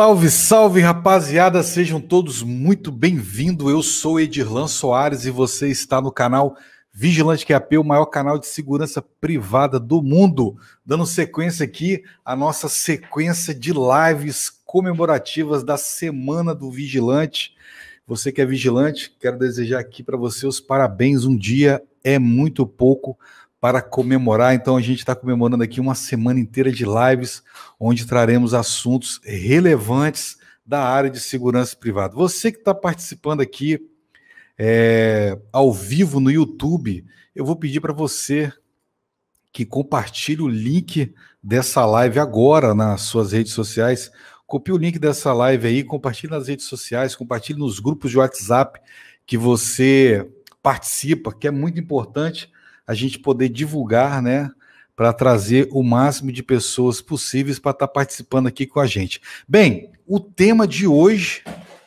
Salve, salve rapaziada, sejam todos muito bem-vindos. Eu sou Edirlan Soares e você está no canal Vigilante QAP, o maior canal de segurança privada do mundo. Dando sequência aqui à nossa sequência de lives comemorativas da Semana do Vigilante. Você que é vigilante, quero desejar aqui para você os parabéns. Um dia é muito pouco para comemorar. Então a gente está comemorando aqui uma semana inteira de lives, onde traremos assuntos relevantes da área de segurança privada. Você que está participando aqui é, ao vivo no YouTube, eu vou pedir para você que compartilhe o link dessa live agora nas suas redes sociais. Copie o link dessa live aí, compartilhe nas redes sociais, compartilhe nos grupos de WhatsApp que você participa, que é muito importante a gente poder divulgar, né? Para trazer o máximo de pessoas possíveis para estar tá participando aqui com a gente. Bem, o tema de hoje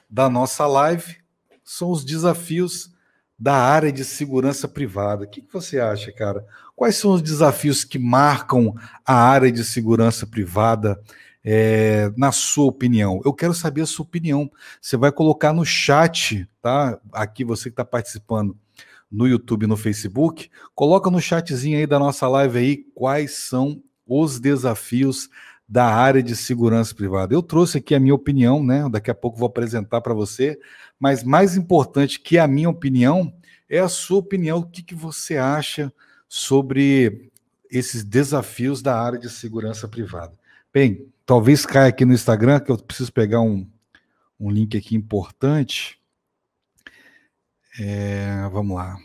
da nossa live são os desafios da área de segurança privada. O que, que você acha, cara? Quais são os desafios que marcam a área de segurança privada é, na sua opinião. Eu quero saber a sua opinião. Você vai colocar no chat, tá? Aqui você que está participando no YouTube, no Facebook, coloca no chatzinho aí da nossa live aí quais são os desafios da área de segurança privada. Eu trouxe aqui a minha opinião, né? Daqui a pouco vou apresentar para você, mas mais importante que a minha opinião é a sua opinião. O que, que você acha sobre esses desafios da área de segurança privada? Bem, talvez caia aqui no Instagram, que eu preciso pegar um, um link aqui importante. É, vamos lá.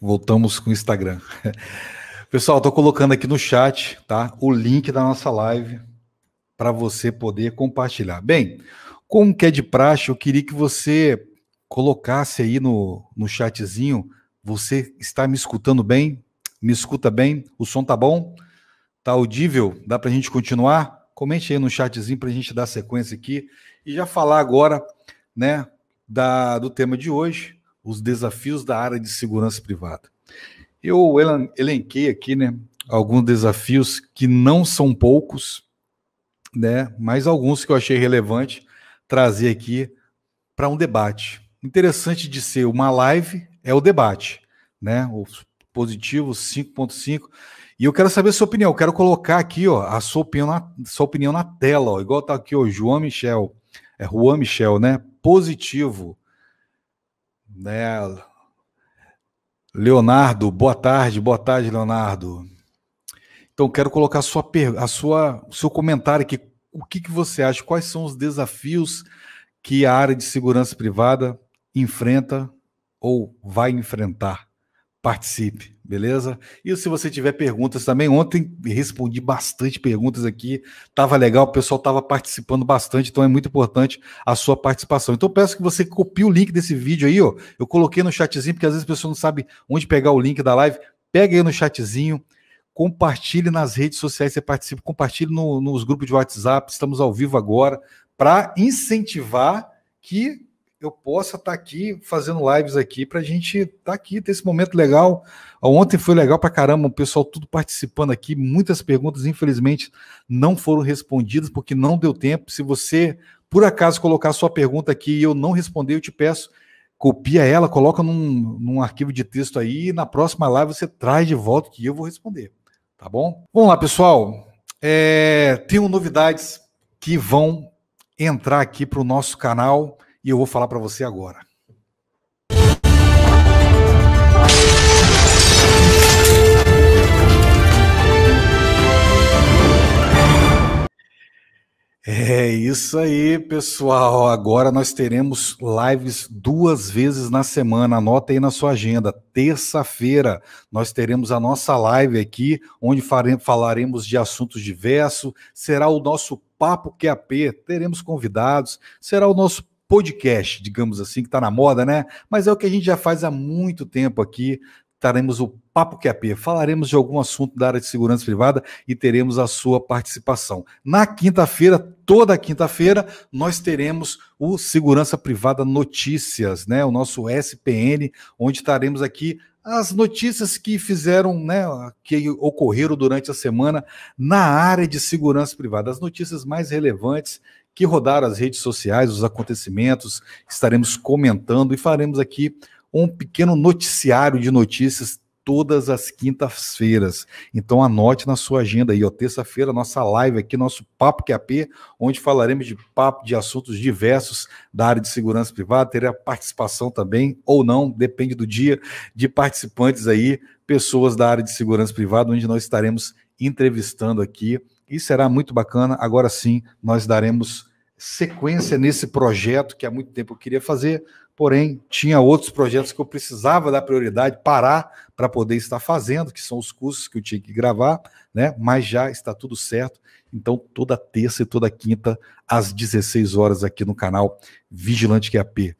Voltamos com o Instagram. Pessoal, estou colocando aqui no chat, tá? O link da nossa live para você poder compartilhar. Bem, como que é de praxe, eu queria que você colocasse aí no, no chatzinho. Você está me escutando bem? Me escuta bem? O som tá bom? Tá audível? Dá para a gente continuar? Comente aí no chatzinho para a gente dar sequência aqui e já falar agora, né, da, do tema de hoje, os desafios da área de segurança privada. Eu elenquei aqui, né, alguns desafios que não são poucos, né, mas alguns que eu achei relevante trazer aqui para um debate. Interessante de ser uma live é o debate, né? Os positivos 5.5 e eu quero saber a sua opinião. Eu quero colocar aqui, ó, a sua opinião na, sua opinião na tela, ó, igual tá aqui o João Michel é Juan Michel, né? Positivo. Né? Leonardo, boa tarde, boa tarde, Leonardo. Então, quero colocar a sua, a sua, o seu comentário aqui. O que, que você acha? Quais são os desafios que a área de segurança privada enfrenta ou vai enfrentar? Participe. Beleza? E se você tiver perguntas também, ontem respondi bastante perguntas aqui, estava legal, o pessoal estava participando bastante, então é muito importante a sua participação. Então peço que você copie o link desse vídeo aí, ó. Eu coloquei no chatzinho, porque às vezes a pessoa não sabe onde pegar o link da live. Pega aí no chatzinho, compartilhe nas redes sociais, você participa, compartilhe no, nos grupos de WhatsApp, estamos ao vivo agora, para incentivar que eu possa estar tá aqui fazendo lives aqui para a gente estar tá aqui, ter esse momento legal. Ontem foi legal para caramba, o pessoal tudo participando aqui. Muitas perguntas, infelizmente, não foram respondidas porque não deu tempo. Se você, por acaso, colocar sua pergunta aqui e eu não responder, eu te peço, copia ela, coloca num, num arquivo de texto aí e na próxima live você traz de volta que eu vou responder. Tá bom? Vamos lá, pessoal. É, tenho novidades que vão entrar aqui para o nosso canal e eu vou falar para você agora. É isso aí, pessoal. Agora nós teremos lives duas vezes na semana. Anota aí na sua agenda. Terça-feira nós teremos a nossa live aqui, onde falaremos de assuntos diversos. Será o nosso Papo QAP. Teremos convidados. Será o nosso podcast, digamos assim, que está na moda, né? Mas é o que a gente já faz há muito tempo aqui. Teremos o Papo QAP, falaremos de algum assunto da área de segurança privada e teremos a sua participação. Na quinta-feira, toda quinta-feira, nós teremos o Segurança Privada Notícias, né? O nosso SPN, onde estaremos aqui as notícias que fizeram, né, que ocorreram durante a semana na área de segurança privada, as notícias mais relevantes que rodaram as redes sociais, os acontecimentos, estaremos comentando e faremos aqui um pequeno noticiário de notícias todas as quintas-feiras. Então anote na sua agenda aí, ó, terça-feira nossa live aqui, nosso Papo QAP, é onde falaremos de papo de assuntos diversos da área de segurança privada, terá participação também ou não, depende do dia, de participantes aí, pessoas da área de segurança privada, onde nós estaremos entrevistando aqui e será muito bacana. Agora sim, nós daremos sequência nesse projeto que há muito tempo eu queria fazer, porém tinha outros projetos que eu precisava dar prioridade, parar para poder estar fazendo, que são os cursos que eu tinha que gravar, né? Mas já está tudo certo. Então, toda terça e toda quinta às 16 horas aqui no canal Vigilante QAP.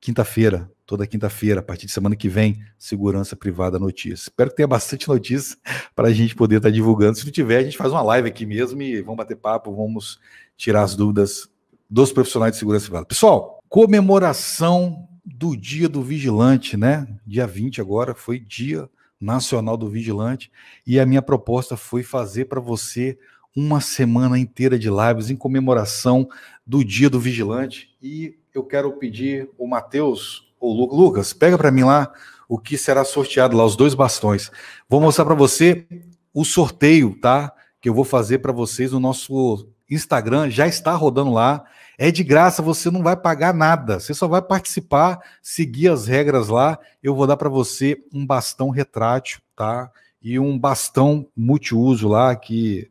Quinta-feira, toda quinta-feira, a partir de semana que vem, Segurança Privada Notícias. Espero que tenha bastante notícia para a gente poder estar tá divulgando. Se não tiver, a gente faz uma live aqui mesmo e vamos bater papo, vamos tirar as dúvidas dos profissionais de segurança privada. Pessoal, comemoração do Dia do Vigilante, né? Dia 20 agora foi Dia Nacional do Vigilante e a minha proposta foi fazer para você uma semana inteira de lives em comemoração do Dia do Vigilante e eu quero pedir o Matheus Ô, Lucas, pega para mim lá o que será sorteado lá, os dois bastões. Vou mostrar para você o sorteio, tá? Que eu vou fazer para vocês no nosso Instagram, já está rodando lá. É de graça, você não vai pagar nada. Você só vai participar, seguir as regras lá. Eu vou dar para você um bastão retrátil, tá? E um bastão multiuso lá que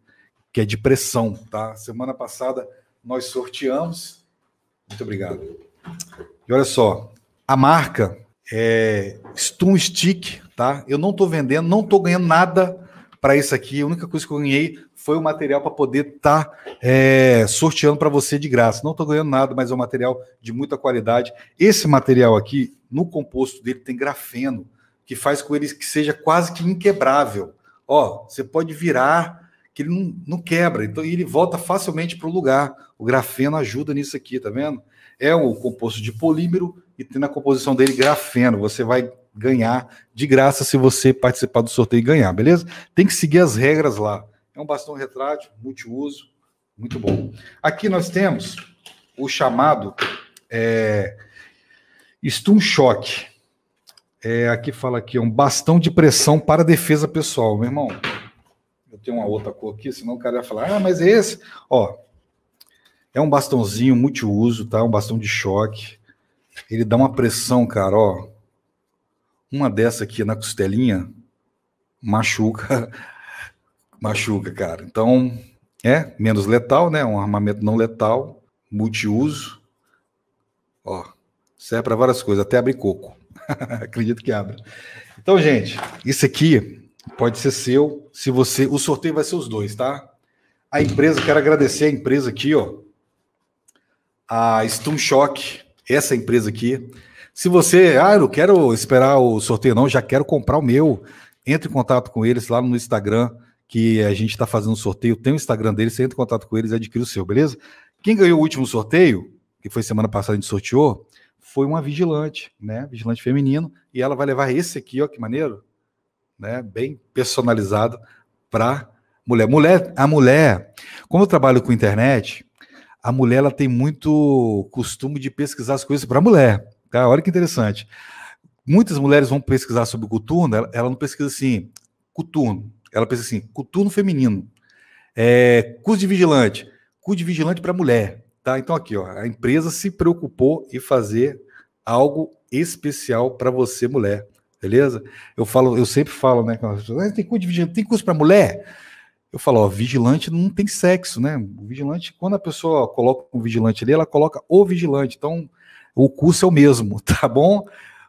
que é de pressão, tá? Semana passada nós sorteamos. Muito obrigado. E olha só, a marca é Stun Stick, tá? Eu não estou vendendo, não estou ganhando nada para isso aqui. A única coisa que eu ganhei foi o material para poder estar tá, é, sorteando para você de graça. Não estou ganhando nada, mas é um material de muita qualidade. Esse material aqui, no composto dele, tem grafeno, que faz com ele que seja quase que inquebrável. Ó, você pode virar que ele não, não quebra, então ele volta facilmente para o lugar. O grafeno ajuda nisso aqui, tá vendo? é um composto de polímero e tem na composição dele grafeno. Você vai ganhar de graça se você participar do sorteio e ganhar, beleza? Tem que seguir as regras lá. É um bastão retrátil, multiuso, muito bom. Aqui nós temos o chamado é, Stun Shock. É, aqui fala que é um bastão de pressão para defesa pessoal, meu irmão. Eu tenho uma outra cor aqui, senão o cara ia falar, ah, mas é esse. Ó, é um bastãozinho multiuso, tá? Um bastão de choque. Ele dá uma pressão, cara, ó. Uma dessa aqui na costelinha machuca, machuca, cara. Então, é menos letal, né? Um armamento não letal, multiuso. Ó, serve para várias coisas, até abre coco. Acredito que abra. Então, gente, isso aqui pode ser seu, se você, o sorteio vai ser os dois, tá? A empresa, quero agradecer a empresa aqui, ó, a Stun Shock, essa empresa aqui. Se você, ah, eu não quero esperar o sorteio, não, já quero comprar o meu. Entre em contato com eles lá no Instagram, que a gente está fazendo um sorteio. Tem o Instagram deles, você entra em contato com eles e adquire o seu, beleza? Quem ganhou o último sorteio, que foi semana passada, a gente sorteou, foi uma vigilante, né? Vigilante feminino. E ela vai levar esse aqui, ó, que maneiro, né? Bem personalizado para mulher. Mulher, a mulher, como eu trabalho com internet, a mulher ela tem muito costume de pesquisar as coisas para a mulher. Tá? Olha que interessante. Muitas mulheres vão pesquisar sobre coturno, ela, ela não pesquisa assim, coturno. Ela pensa assim, coturno feminino. É, curso de vigilante. Curso de vigilante para mulher. Tá? Então, aqui, ó, a empresa se preocupou em fazer algo especial para você, mulher. Beleza? Eu falo, eu sempre falo, né? Ah, tem curso de vigilante, tem curso para mulher? eu falo, ó, vigilante não tem sexo, né? O vigilante, quando a pessoa coloca um vigilante ali, ela coloca o vigilante. Então, o curso é o mesmo, tá bom?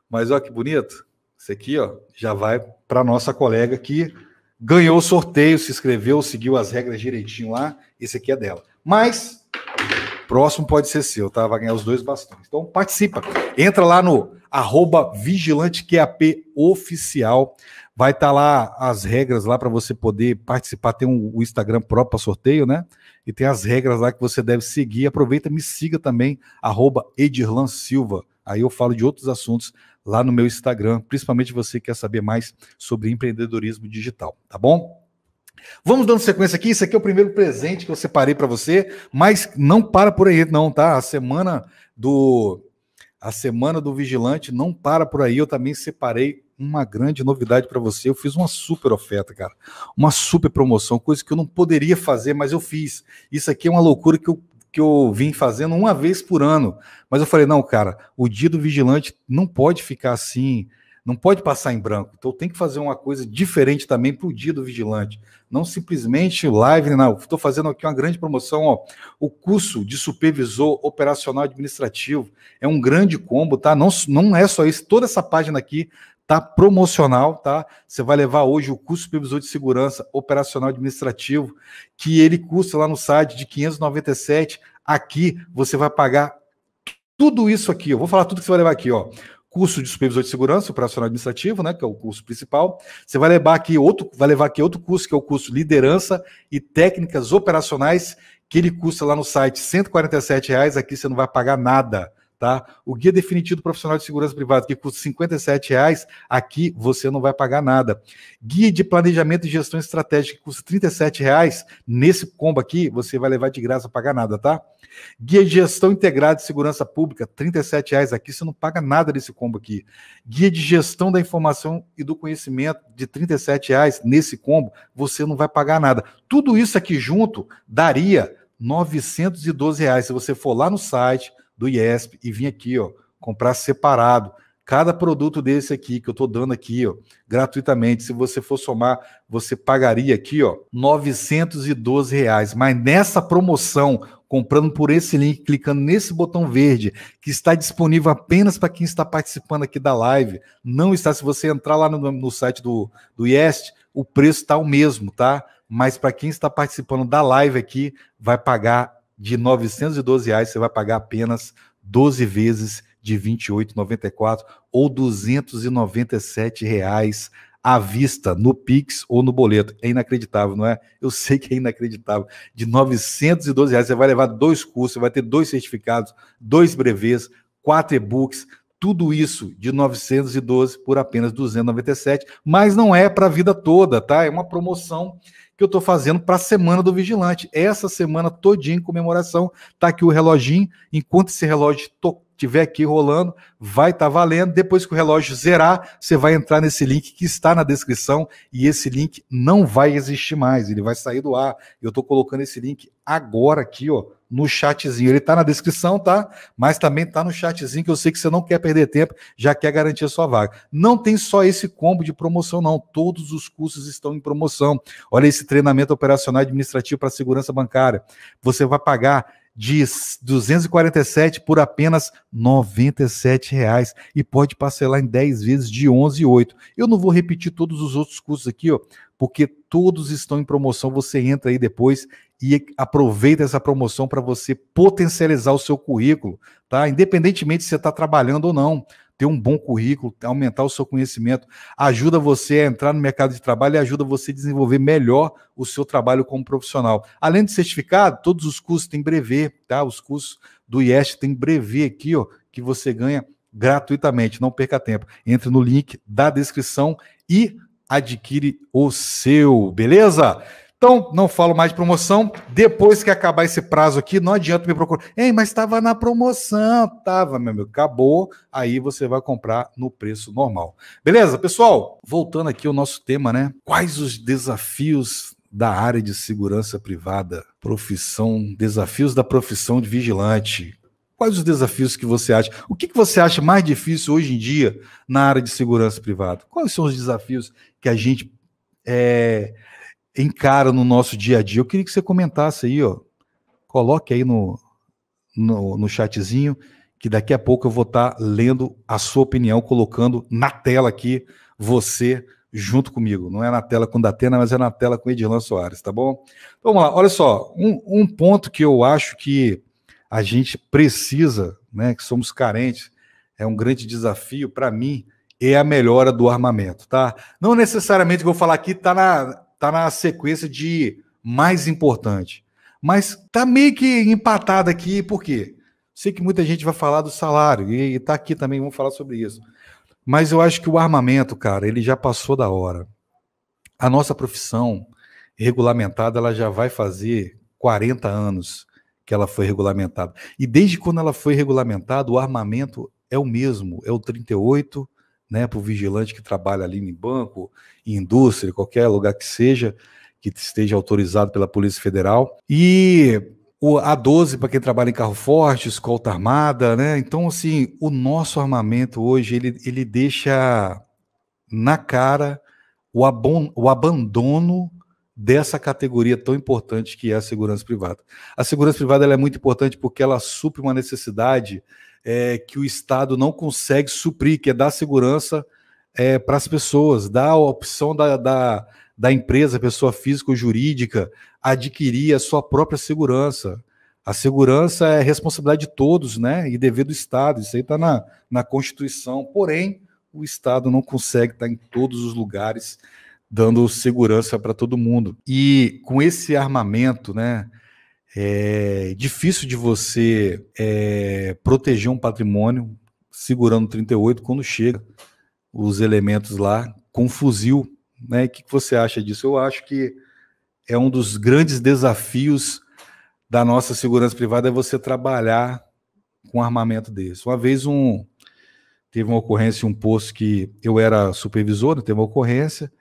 Mas olha que bonito. Esse aqui, ó, já vai para nossa colega que ganhou o sorteio, se inscreveu, seguiu as regras direitinho lá. Esse aqui é dela. Mas próximo pode ser seu, tá? Vai ganhar os dois bastões. Então participa. Entra lá no arroba oficial. Vai estar tá lá as regras lá para você poder participar. Tem um, o Instagram próprio para sorteio, né? E tem as regras lá que você deve seguir. Aproveita, me siga também, arroba Edirlan Silva. Aí eu falo de outros assuntos lá no meu Instagram, principalmente você que quer saber mais sobre empreendedorismo digital, tá bom? Vamos dando sequência aqui. Isso aqui é o primeiro presente que eu separei para você, mas não para por aí, não, tá? A semana do a semana do vigilante não para por aí. Eu também separei uma grande novidade para você. Eu fiz uma super oferta, cara. Uma super promoção, coisa que eu não poderia fazer, mas eu fiz. Isso aqui é uma loucura que eu, que eu vim fazendo uma vez por ano. Mas eu falei, não, cara, o dia do vigilante não pode ficar assim, não pode passar em branco. Então tem que fazer uma coisa diferente também para o dia do vigilante. Não simplesmente live, não. Estou fazendo aqui uma grande promoção. Ó. O curso de supervisor operacional administrativo é um grande combo, tá? Não, não é só isso. Toda essa página aqui tá promocional, tá? Você vai levar hoje o curso supervisor de segurança operacional administrativo, que ele custa lá no site de 597. Aqui você vai pagar tudo isso aqui. Eu vou falar tudo que você vai levar aqui, ó. Curso de supervisor de segurança operacional administrativo, né, que é o curso principal. Você vai levar aqui outro, vai levar aqui outro curso que é o curso liderança e técnicas operacionais, que ele custa lá no site R$ 147 reais, aqui você não vai pagar nada tá? O guia definitivo do profissional de segurança privada, que custa R$ reais, aqui você não vai pagar nada. Guia de planejamento e gestão estratégica, que custa R$ reais, nesse combo aqui você vai levar de graça, pagar nada, tá? Guia de gestão integrada de segurança pública, R$ reais aqui, você não paga nada nesse combo aqui. Guia de gestão da informação e do conhecimento de R$ reais, nesse combo você não vai pagar nada. Tudo isso aqui junto daria R$ 912 reais se você for lá no site do IESP e vim aqui, ó, comprar separado. Cada produto desse aqui que eu tô dando aqui, ó, gratuitamente, se você for somar, você pagaria aqui, ó, 912 reais. Mas nessa promoção, comprando por esse link, clicando nesse botão verde, que está disponível apenas para quem está participando aqui da live, não está. Se você entrar lá no, no site do, do o preço está o mesmo, tá? Mas para quem está participando da live aqui, vai pagar de R$ 912, reais, você vai pagar apenas 12 vezes de R$ 28,94 ou R$ 297 reais à vista, no Pix ou no boleto. É inacreditável, não é? Eu sei que é inacreditável. De R$ 912, reais, você vai levar dois cursos, você vai ter dois certificados, dois brevês, quatro e-books, tudo isso de 912 por apenas 297, mas não é para a vida toda, tá? É uma promoção que eu estou fazendo para a Semana do Vigilante. Essa semana todinha em comemoração, tá aqui o reloginho. Enquanto esse relógio estiver aqui rolando, vai estar tá valendo. Depois que o relógio zerar, você vai entrar nesse link que está na descrição e esse link não vai existir mais, ele vai sair do ar. Eu estou colocando esse link agora aqui, ó, no chatzinho. Ele está na descrição, tá? Mas também está no chatzinho que eu sei que você não quer perder tempo, já quer garantir a sua vaga. Não tem só esse combo de promoção, não. Todos os cursos estão em promoção. Olha esse treinamento operacional administrativo para segurança bancária. Você vai pagar de 247 por apenas R$ reais e pode parcelar em 10 vezes de 11,8. Eu não vou repetir todos os outros cursos aqui, ó, porque todos estão em promoção. Você entra aí depois e aproveita essa promoção para você potencializar o seu currículo, tá? Independentemente se você está trabalhando ou não, ter um bom currículo, aumentar o seu conhecimento, ajuda você a entrar no mercado de trabalho e ajuda você a desenvolver melhor o seu trabalho como profissional. Além de certificado, todos os cursos têm brevê, tá? Os cursos do IES têm brevê aqui, ó, que você ganha gratuitamente, não perca tempo. Entre no link da descrição e adquire o seu, beleza? Então, não falo mais de promoção. Depois que acabar esse prazo aqui, não adianta me procurar. Ei, mas estava na promoção. Tava, meu amigo. Acabou. Aí você vai comprar no preço normal. Beleza, pessoal? Voltando aqui ao nosso tema, né? Quais os desafios da área de segurança privada? Profissão, desafios da profissão de vigilante. Quais os desafios que você acha? O que, que você acha mais difícil hoje em dia na área de segurança privada? Quais são os desafios que a gente é, encara no nosso dia a dia. Eu queria que você comentasse aí, ó. Coloque aí no, no, no chatzinho, que daqui a pouco eu vou estar tá lendo a sua opinião, colocando na tela aqui você junto comigo. Não é na tela com Datena, mas é na tela com Edilan Soares, tá bom? Então, vamos lá, olha só, um, um ponto que eu acho que a gente precisa, né, que somos carentes, é um grande desafio para mim, é a melhora do armamento, tá? Não necessariamente vou falar aqui tá na tá na sequência de mais importante. Mas tá meio que empatado aqui, por quê? Sei que muita gente vai falar do salário, e, tá aqui também, vamos falar sobre isso. Mas eu acho que o armamento, cara, ele já passou da hora. A nossa profissão regulamentada, ela já vai fazer 40 anos que ela foi regulamentada. E desde quando ela foi regulamentada, o armamento é o mesmo, é o 38 né, para o vigilante que trabalha ali em banco, em indústria, qualquer lugar que seja, que esteja autorizado pela Polícia Federal. E o A12 para quem trabalha em carro forte, escolta armada, né? Então, assim, o nosso armamento hoje, ele, ele deixa na cara o, abon, o abandono dessa categoria tão importante que é a segurança privada. A segurança privada é muito importante porque ela supre uma necessidade é, que o Estado não consegue suprir, que é dar segurança é, para as pessoas, dar a opção da, da, da empresa, pessoa física ou jurídica, adquirir a sua própria segurança. A segurança é responsabilidade de todos, né? E dever do Estado. Isso aí está na, na Constituição. Porém, o Estado não consegue estar tá em todos os lugares dando segurança para todo mundo. E com esse armamento, né? É difícil de você é, proteger um patrimônio segurando 38 quando chega os elementos lá com fuzil. Né? O que você acha disso? Eu acho que é um dos grandes desafios da nossa segurança privada é você trabalhar com armamento desse. Uma vez um teve uma ocorrência em um posto que eu era supervisor, né? teve uma ocorrência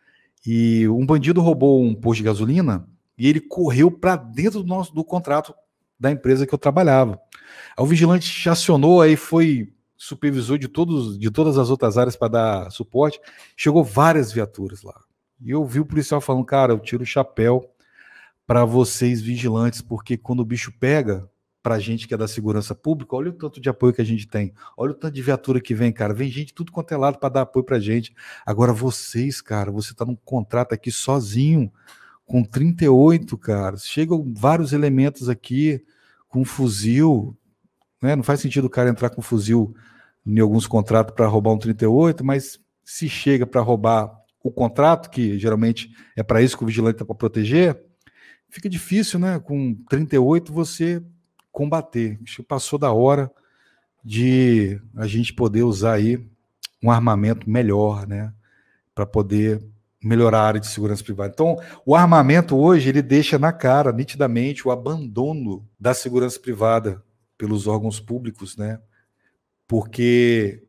e um bandido roubou um posto de gasolina e ele correu para dentro do nosso do contrato da empresa que eu trabalhava. Aí o vigilante acionou, aí foi supervisor de todos de todas as outras áreas para dar suporte. Chegou várias viaturas lá. E eu vi o policial falando: "Cara, eu tiro o chapéu para vocês vigilantes, porque quando o bicho pega, para a gente que é da segurança pública, olha o tanto de apoio que a gente tem, olha o tanto de viatura que vem, cara. Vem gente tudo quanto é lado para dar apoio para gente. Agora vocês, cara, você está num contrato aqui sozinho com 38, cara. Chegam vários elementos aqui com fuzil, né? Não faz sentido o cara entrar com fuzil em alguns contratos para roubar um 38, mas se chega para roubar o contrato, que geralmente é para isso que o vigilante está para proteger, fica difícil, né? Com 38 você combater. Acho que passou da hora de a gente poder usar aí um armamento melhor, né? Para poder melhorar a área de segurança privada. Então, o armamento hoje ele deixa na cara nitidamente o abandono da segurança privada pelos órgãos públicos, né? Porque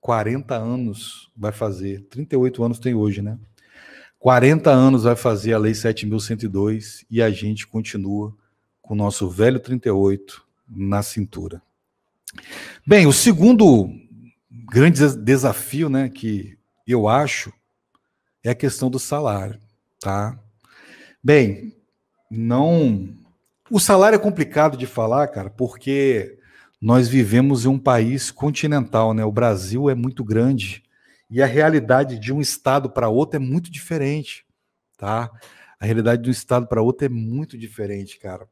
40 anos vai fazer, 38 anos tem hoje, né? 40 anos vai fazer a lei 7102 e a gente continua com o nosso velho 38 na cintura. Bem, o segundo grande desafio, né, que eu acho é a questão do salário, tá? Bem, não. O salário é complicado de falar, cara, porque nós vivemos em um país continental, né? O Brasil é muito grande e a realidade de um estado para outro é muito diferente, tá? A realidade de um estado para outro é muito diferente, cara.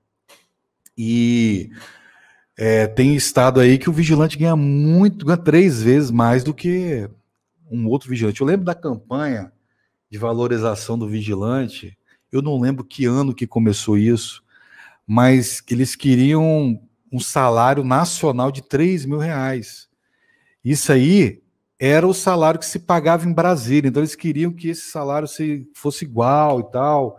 E é, tem estado aí que o vigilante ganha muito, ganha três vezes mais do que um outro vigilante. Eu lembro da campanha de valorização do vigilante. Eu não lembro que ano que começou isso, mas eles queriam um salário nacional de 3 mil reais. Isso aí era o salário que se pagava em Brasília, então eles queriam que esse salário fosse igual e tal.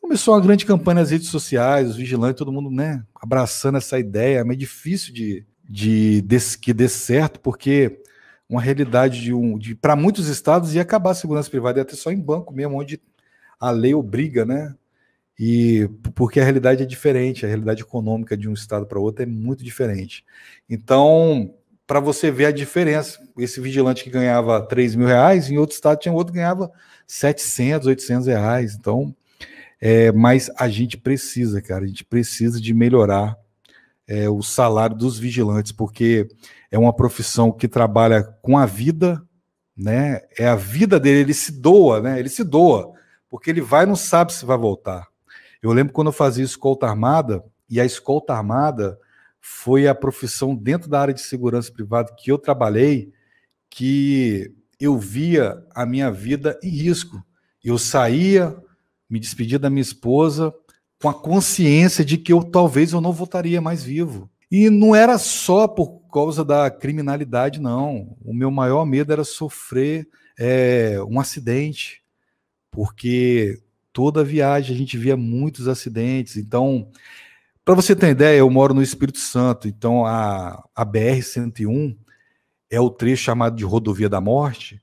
Começou uma grande campanha nas redes sociais, os vigilantes, todo mundo né, abraçando essa ideia, mas é difícil de, de, de que dê certo, porque uma realidade de um de para muitos estados e acabar a segurança privada, até só em banco mesmo, onde a lei obriga, né? E porque a realidade é diferente, a realidade econômica de um estado para outro é muito diferente. Então, para você ver a diferença, esse vigilante que ganhava 3 mil reais, em outro estado tinha outro que ganhava 700, 800 reais. Então, é, mas a gente precisa, cara, a gente precisa de melhorar é, o salário dos vigilantes, porque é uma profissão que trabalha com a vida, né? É a vida dele, ele se doa, né? Ele se doa, porque ele vai e não sabe se vai voltar. Eu lembro quando eu fazia escolta armada, e a escolta armada foi a profissão dentro da área de segurança privada que eu trabalhei, que eu via a minha vida em risco. Eu saía, me despedia da minha esposa, com a consciência de que eu talvez eu não voltaria mais vivo. E não era só por causa da criminalidade, não. O meu maior medo era sofrer é, um acidente, porque toda viagem a gente via muitos acidentes. Então, para você ter ideia, eu moro no Espírito Santo, então a, a BR-101 é o trecho chamado de Rodovia da Morte,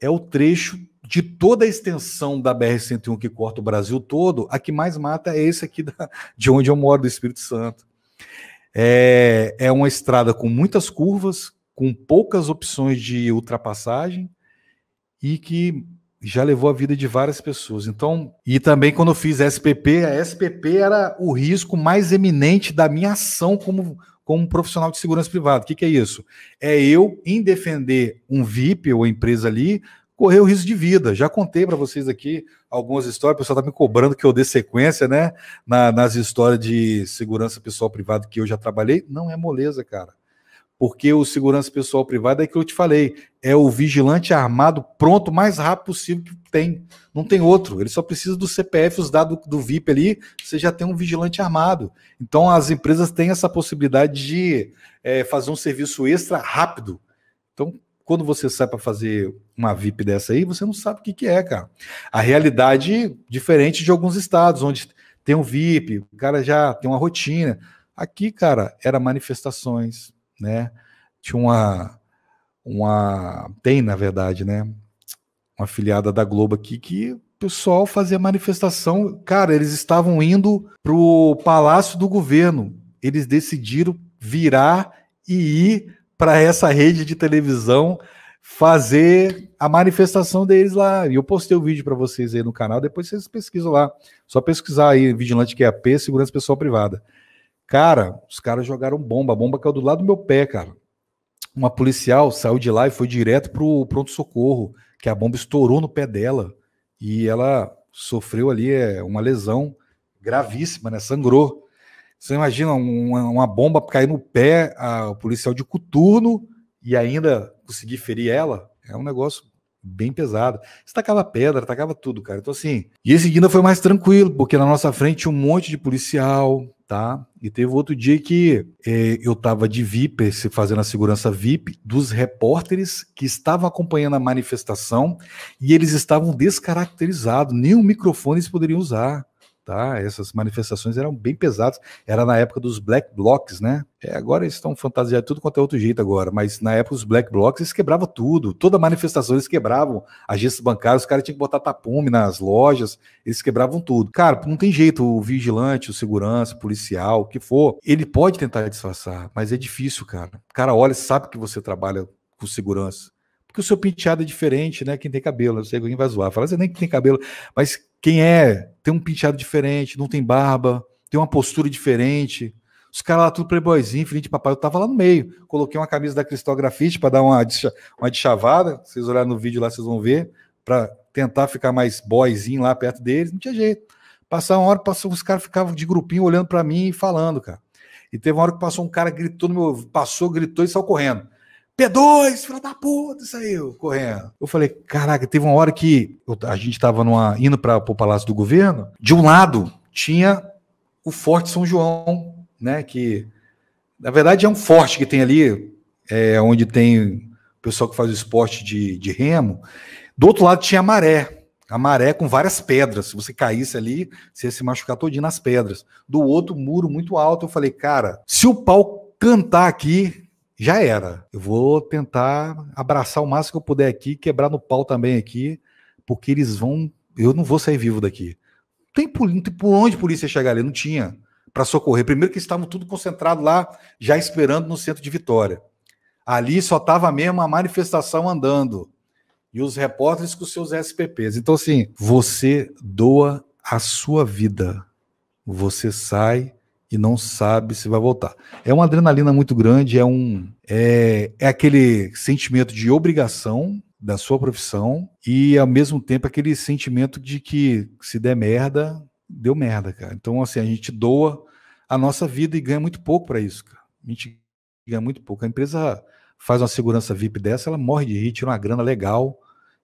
é o trecho de toda a extensão da BR-101 que corta o Brasil todo, a que mais mata é esse aqui da, de onde eu moro, do Espírito Santo. É, é uma estrada com muitas curvas, com poucas opções de ultrapassagem e que já levou a vida de várias pessoas. Então, e também quando eu fiz SPP, a SPP era o risco mais eminente da minha ação como como profissional de segurança privada. O que, que é isso? É eu, em defender um VIP ou empresa ali, correr o risco de vida. Já contei para vocês aqui algumas histórias, o pessoal está me cobrando que eu dê sequência, né? Na, nas histórias de segurança pessoal privada que eu já trabalhei. Não é moleza, cara porque o segurança pessoal privado é que eu te falei, é o vigilante armado pronto mais rápido possível que tem. Não tem outro. Ele só precisa do CPF, os dados do VIP ali, você já tem um vigilante armado. Então as empresas têm essa possibilidade de é, fazer um serviço extra rápido. Então, quando você sai para fazer uma VIP dessa aí, você não sabe o que, que é, cara. A realidade diferente de alguns estados, onde tem um VIP, o cara já tem uma rotina. Aqui, cara, era manifestações, né? Tinha uma, uma tem na verdade, né? Uma afiliada da Globo aqui que o pessoal fazia manifestação. Cara, eles estavam indo pro Palácio do Governo. Eles decidiram virar e ir para essa rede de televisão fazer a manifestação deles lá. E eu postei o vídeo para vocês aí no canal, depois vocês pesquisam lá. Só pesquisar aí Vigilante QAP, Segurança Pessoal Privada. Cara, os caras jogaram bomba. A bomba caiu do lado do meu pé, cara. Uma policial saiu de lá e foi direto pro pronto-socorro, que a bomba estourou no pé dela. E ela sofreu ali é, uma lesão gravíssima, né? Sangrou. Você imagina uma, uma bomba cair no pé, a, o policial de coturno e ainda conseguir ferir ela? É um negócio bem pesado. Você tacava pedra, tacava tudo, cara. Então, assim. E esse guinda foi mais tranquilo, porque na nossa frente tinha um monte de policial, tá? E teve outro dia que é, eu estava de VIP, fazendo a segurança VIP, dos repórteres que estavam acompanhando a manifestação e eles estavam descaracterizados, nem o microfone eles poderiam usar tá? Essas manifestações eram bem pesadas. Era na época dos black blocs, né? É, agora eles estão fantasiados tudo quanto é outro jeito agora, mas na época os black blocs eles quebravam tudo. Toda manifestação eles quebravam agências bancárias, os caras tinham que botar tapume nas lojas, eles quebravam tudo. Cara, não tem jeito, o vigilante, o segurança, o policial, o que for, ele pode tentar disfarçar, mas é difícil, cara. O cara olha, sabe que você trabalha com segurança porque o seu penteado é diferente, né? Quem tem cabelo, eu né? é sei que alguém vai zoar, fala, você nem tem cabelo, mas quem é, tem um penteado diferente, não tem barba, tem uma postura diferente. Os caras lá tudo playboyzinho, filhinho de papai, eu tava lá no meio. Coloquei uma camisa da Cristal Grafite para dar uma, uma chavada. vocês olharem no vídeo lá, vocês vão ver, para tentar ficar mais boyzinho lá perto deles, não tinha jeito. Passar uma hora, passou, os caras ficavam de grupinho olhando para mim e falando, cara. E teve uma hora que passou um cara, gritou no meu, passou, gritou e saiu correndo. P2, filha da puta, saiu correndo. Eu falei, caraca, teve uma hora que a gente tava numa, indo para o Palácio do Governo, de um lado tinha o Forte São João, né, que na verdade é um forte que tem ali, é, onde tem o pessoal que faz o esporte de, de remo. Do outro lado tinha a maré, a maré com várias pedras. Se você caísse ali, você ia se machucar todinho nas pedras. Do outro, muro muito alto. Eu falei, cara, se o pau cantar aqui, já era. Eu vou tentar abraçar o máximo que eu puder aqui, quebrar no pau também aqui, porque eles vão. Eu não vou sair vivo daqui. Tem, não tem por onde a polícia chegar ali, não tinha para socorrer. Primeiro que estavam tudo concentrado lá, já esperando no centro de Vitória. Ali só estava mesmo a manifestação andando. E os repórteres com seus SPPs. Então, assim, você doa a sua vida. Você sai e não sabe se vai voltar. É uma adrenalina muito grande, é um é, é aquele sentimento de obrigação da sua profissão e ao mesmo tempo aquele sentimento de que se der merda, deu merda, cara. Então assim, a gente doa a nossa vida e ganha muito pouco para isso, cara. A gente ganha muito pouco. A empresa faz uma segurança VIP dessa, ela morre de rir, tira uma grana legal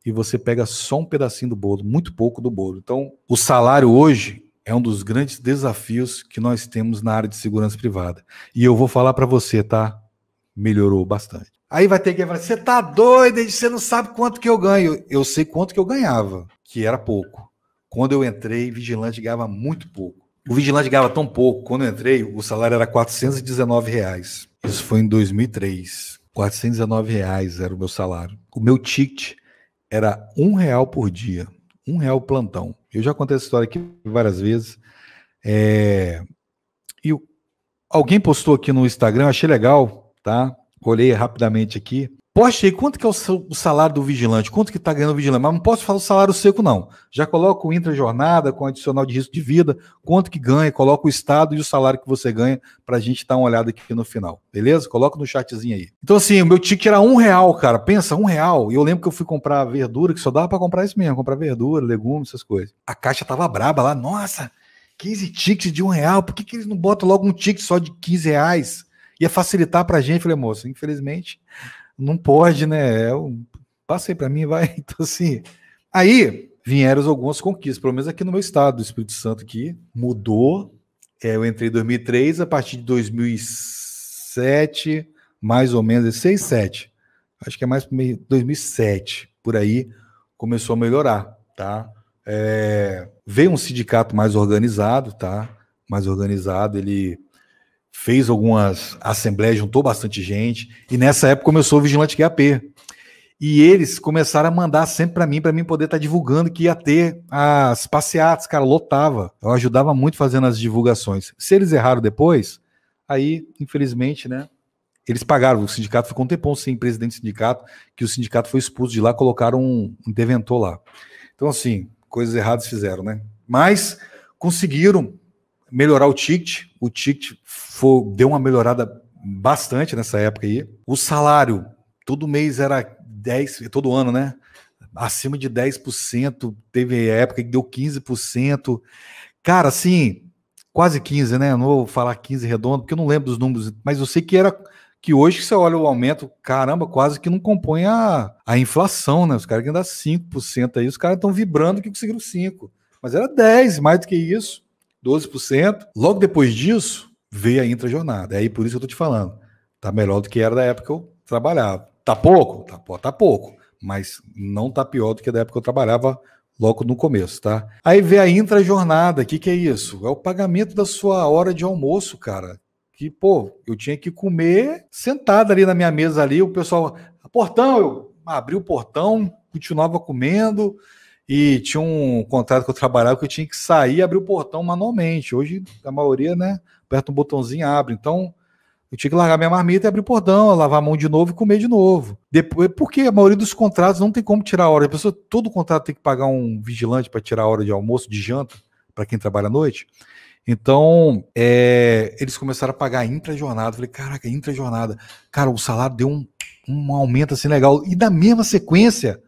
e você pega só um pedacinho do bolo, muito pouco do bolo. Então, o salário hoje é um dos grandes desafios que nós temos na área de segurança privada. E eu vou falar para você, tá? Melhorou bastante. Aí vai ter que falar: você tá doido, você não sabe quanto que eu ganho. Eu sei quanto que eu ganhava, que era pouco. Quando eu entrei, vigilante ganhava muito pouco. O vigilante ganhava tão pouco. Quando eu entrei, o salário era 419 reais. Isso foi em 2003. 419 reais era o meu salário. O meu ticket era um real por dia. Um real plantão. Eu já contei essa história aqui várias vezes. É... E alguém postou aqui no Instagram, achei legal, tá? Olhei rapidamente aqui. Poxa, aí quanto que é o, salário do vigilante, quanto que está ganhando o vigilante, mas não posso falar o salário seco, não. Já coloca o intra-jornada com adicional de risco de vida, quanto que ganha, coloca o estado e o salário que você ganha para a gente dar uma olhada aqui no final, beleza? Coloca no chatzinho aí. Então, assim, o meu ticket era um real, cara. Pensa, um real. E eu lembro que eu fui comprar verdura, que só dava para comprar isso mesmo, comprar verdura, legumes, essas coisas. A caixa tava braba lá, nossa, 15 tickets de um real, por que, que eles não botam logo um ticket só de 15 reais? Ia facilitar para a gente. Falei, moço, infelizmente não pode, né? Eu, é passei para mim, vai. Então, assim. Aí vieram algumas conquistas, pelo menos aqui no meu estado, do Espírito Santo, que mudou. É, eu entrei em 2003, a partir de 2007, mais ou menos, 6, 7. Acho que é mais 2007, por aí, começou a melhorar, tá? É, veio um sindicato mais organizado, tá? Mais organizado, ele fez algumas assembleias, juntou bastante gente, e nessa época começou o Vigilante QAP. E eles começaram a mandar sempre para mim, para mim poder estar tá divulgando que ia ter as passeatas, cara, lotava. Eu ajudava muito fazendo as divulgações. Se eles erraram depois, aí, infelizmente, né, eles pagaram. O sindicato ficou um tempão sem presidente do sindicato, que o sindicato foi expulso de lá, colocaram um interventor lá. Então, assim, coisas erradas fizeram, né? Mas conseguiram melhorar o ticket. O ticket foi, deu uma melhorada bastante nessa época aí. O salário, todo mês era 10, todo ano, né? Acima de 10%, teve época que deu 15%. Cara, assim, quase 15, né? não vou falar 15 redondo, porque eu não lembro dos números, mas eu sei que era que hoje que você olha o aumento, caramba, quase que não compõe a, a inflação, né? Os caras que ainda 5% aí, os caras estão vibrando que conseguiram 5%. Mas era 10, mais do que isso. 12%. Logo depois disso, veio a intrajornada. É aí por isso que eu estou te falando. Tá melhor do que era da época que eu trabalhava. Tá pouco? Tá, tá pouco. Mas não tá pior do que da época que eu trabalhava logo no começo, tá? Aí vem a intrajornada. O que, que é isso? É o pagamento da sua hora de almoço, cara. Que, pô, eu tinha que comer sentado ali na minha mesa ali, o pessoal, portão, eu abri o portão, continuava comendo, e tinha um contrato que eu trabalhava que eu tinha que sair e abrir o portão manualmente. Hoje, a maioria, né, aperta um botãozinho abre. Então, eu tinha que largar minha marmita e abrir o portão, lavar a mão de novo e comer de novo. Depois, porque a maioria dos contratos não tem como tirar a hora. A pessoa, todo contrato tem que pagar um vigilante para tirar a hora de almoço, de janta, para quem trabalha à noite. Então, é, eles começaram a pagar intra-jornada. Falei, caraca, intra-jornada. Cara, o salário deu um, um aumento assim legal. E na mesma sequência,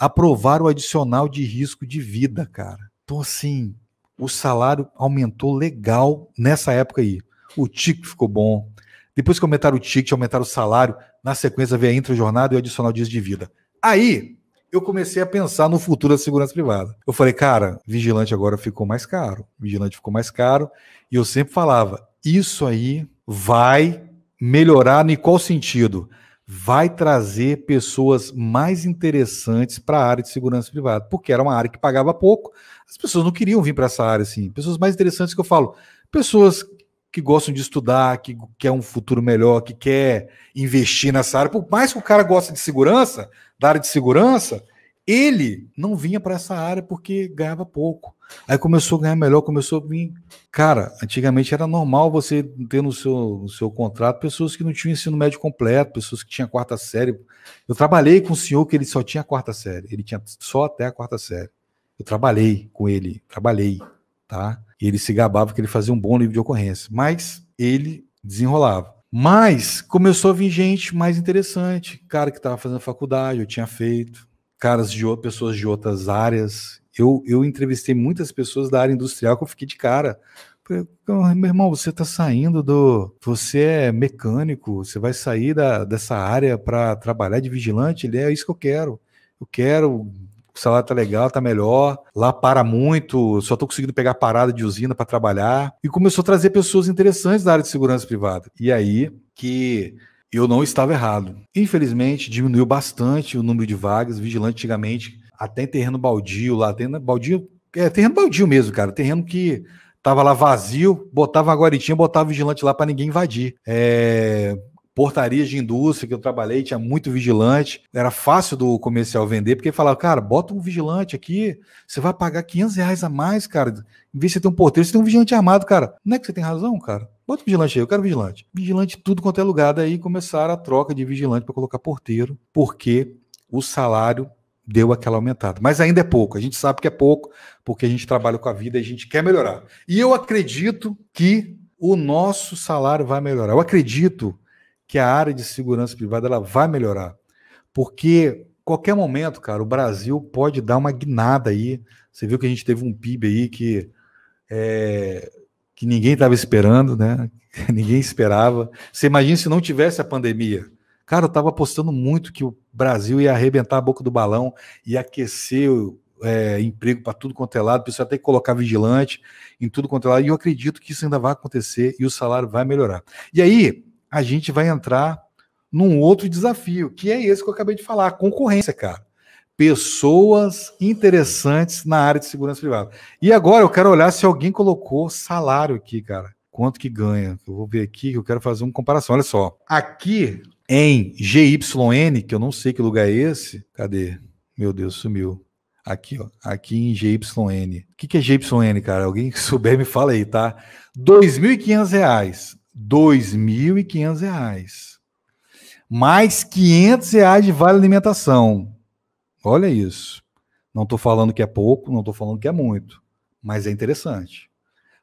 aprovaram o adicional de risco de vida, cara. Então, assim, o salário aumentou legal nessa época aí. O tique ficou bom. Depois que aumentaram o ticket, aumentaram o salário, na sequência veio a intra-jornada e o adicional de risco de vida. Aí, eu comecei a pensar no futuro da segurança privada. Eu falei, cara, vigilante agora ficou mais caro, vigilante ficou mais caro, e eu sempre falava, isso aí vai melhorar em qual sentido? vai trazer pessoas mais interessantes para a área de segurança privada, porque era uma área que pagava pouco, as pessoas não queriam vir para essa área assim. Pessoas mais interessantes que eu falo, pessoas que gostam de estudar, que quer um futuro melhor, que quer investir nessa área. Por mais que o cara goste de segurança, da área de segurança, ele não vinha para essa área porque ganhava pouco. Aí começou a ganhar melhor, começou a vir. Cara, antigamente era normal você ter no seu, no seu contrato pessoas que não tinham ensino médio completo, pessoas que tinham quarta série. Eu trabalhei com um senhor que ele só tinha quarta série, ele tinha só até a quarta série. Eu trabalhei com ele, trabalhei, tá? E ele se gabava que ele fazia um bom livro de ocorrência, mas ele desenrolava. Mas começou a vir gente mais interessante, cara que estava fazendo faculdade, eu tinha feito, caras de pessoas de outras áreas, eu, eu entrevistei muitas pessoas da área industrial que eu fiquei de cara. Meu irmão, você está saindo do. Você é mecânico, você vai sair da, dessa área para trabalhar de vigilante? Ele é isso que eu quero. Eu quero o salário tá legal, tá melhor, lá para muito, só tô conseguindo pegar parada de usina para trabalhar. E começou a trazer pessoas interessantes da área de segurança privada. E aí que eu não estava errado. Infelizmente, diminuiu bastante o número de vagas. Vigilante antigamente até ah, em terreno baldio lá, terreno né, baldio, é terreno baldio mesmo, cara, terreno que tava lá vazio, botava guaritinha, botava vigilante lá para ninguém invadir. É, portarias de indústria que eu trabalhei, tinha muito vigilante. Era fácil do comercial vender, porque falava, cara, bota um vigilante aqui, você vai pagar 500 reais a mais, cara. Em vez de você ter um porteiro, você tem um vigilante armado, cara. Não é que você tem razão, cara? Bota o vigilante aí, eu quero vigilante. Vigilante tudo quanto é lugar. Daí começaram a troca de vigilante para colocar porteiro, porque o salário deu aquela aumentada. Mas ainda é pouco, a gente sabe que é pouco, porque a gente trabalha com a vida e a gente quer melhorar. E eu acredito que o nosso salário vai melhorar. Eu acredito que a área de segurança privada ela vai melhorar. Porque qualquer momento, cara, o Brasil pode dar uma guinada aí. Você viu que a gente teve um PIB aí que, é, que ninguém estava esperando, né? ninguém esperava. Você imagina se não tivesse a pandemia. Cara, eu estava apostando muito que o Brasil ia arrebentar a boca do balão, e aquecer é, emprego para tudo quanto é lado, precisa até colocar vigilante em tudo quanto é lado, e eu acredito que isso ainda vai acontecer e o salário vai melhorar. E aí, a gente vai entrar num outro desafio, que é esse que eu acabei de falar, concorrência, cara. Pessoas interessantes na área de segurança privada. E agora eu quero olhar se alguém colocou salário aqui, cara. Quanto que ganha? Eu vou ver aqui, eu quero fazer uma comparação. Olha só. Aqui em GYN, que eu não sei que lugar é esse. Cadê? Meu Deus, sumiu. Aqui, ó. Aqui em GYN. O que, que é GYN, cara? Alguém que souber me fala aí, tá? R$ 2.500. R$ 2.500. Mais R$ 500 reais de vale alimentação. Olha isso. Não estou falando que é pouco, não estou falando que é muito, mas é interessante.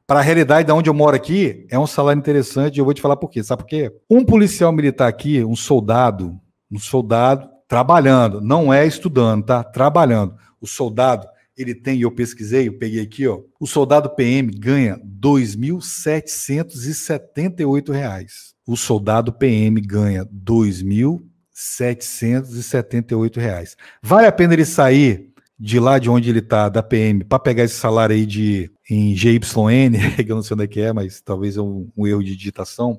Para a realidade de onde eu moro aqui, é um salário interessante e eu vou te falar por quê. Sabe por quê? Um policial militar aqui, um soldado, um soldado trabalhando, não é estudando, tá? Trabalhando. O soldado, ele tem, eu pesquisei, eu peguei aqui, ó. O soldado PM ganha R$ 2.778. O soldado PM ganha R$ 2.778. Vale a pena ele sair de lá de onde ele está, da PM, para pegar esse salário aí de em GYN, que eu não sei onde é que é, mas talvez é um, um erro de digitação.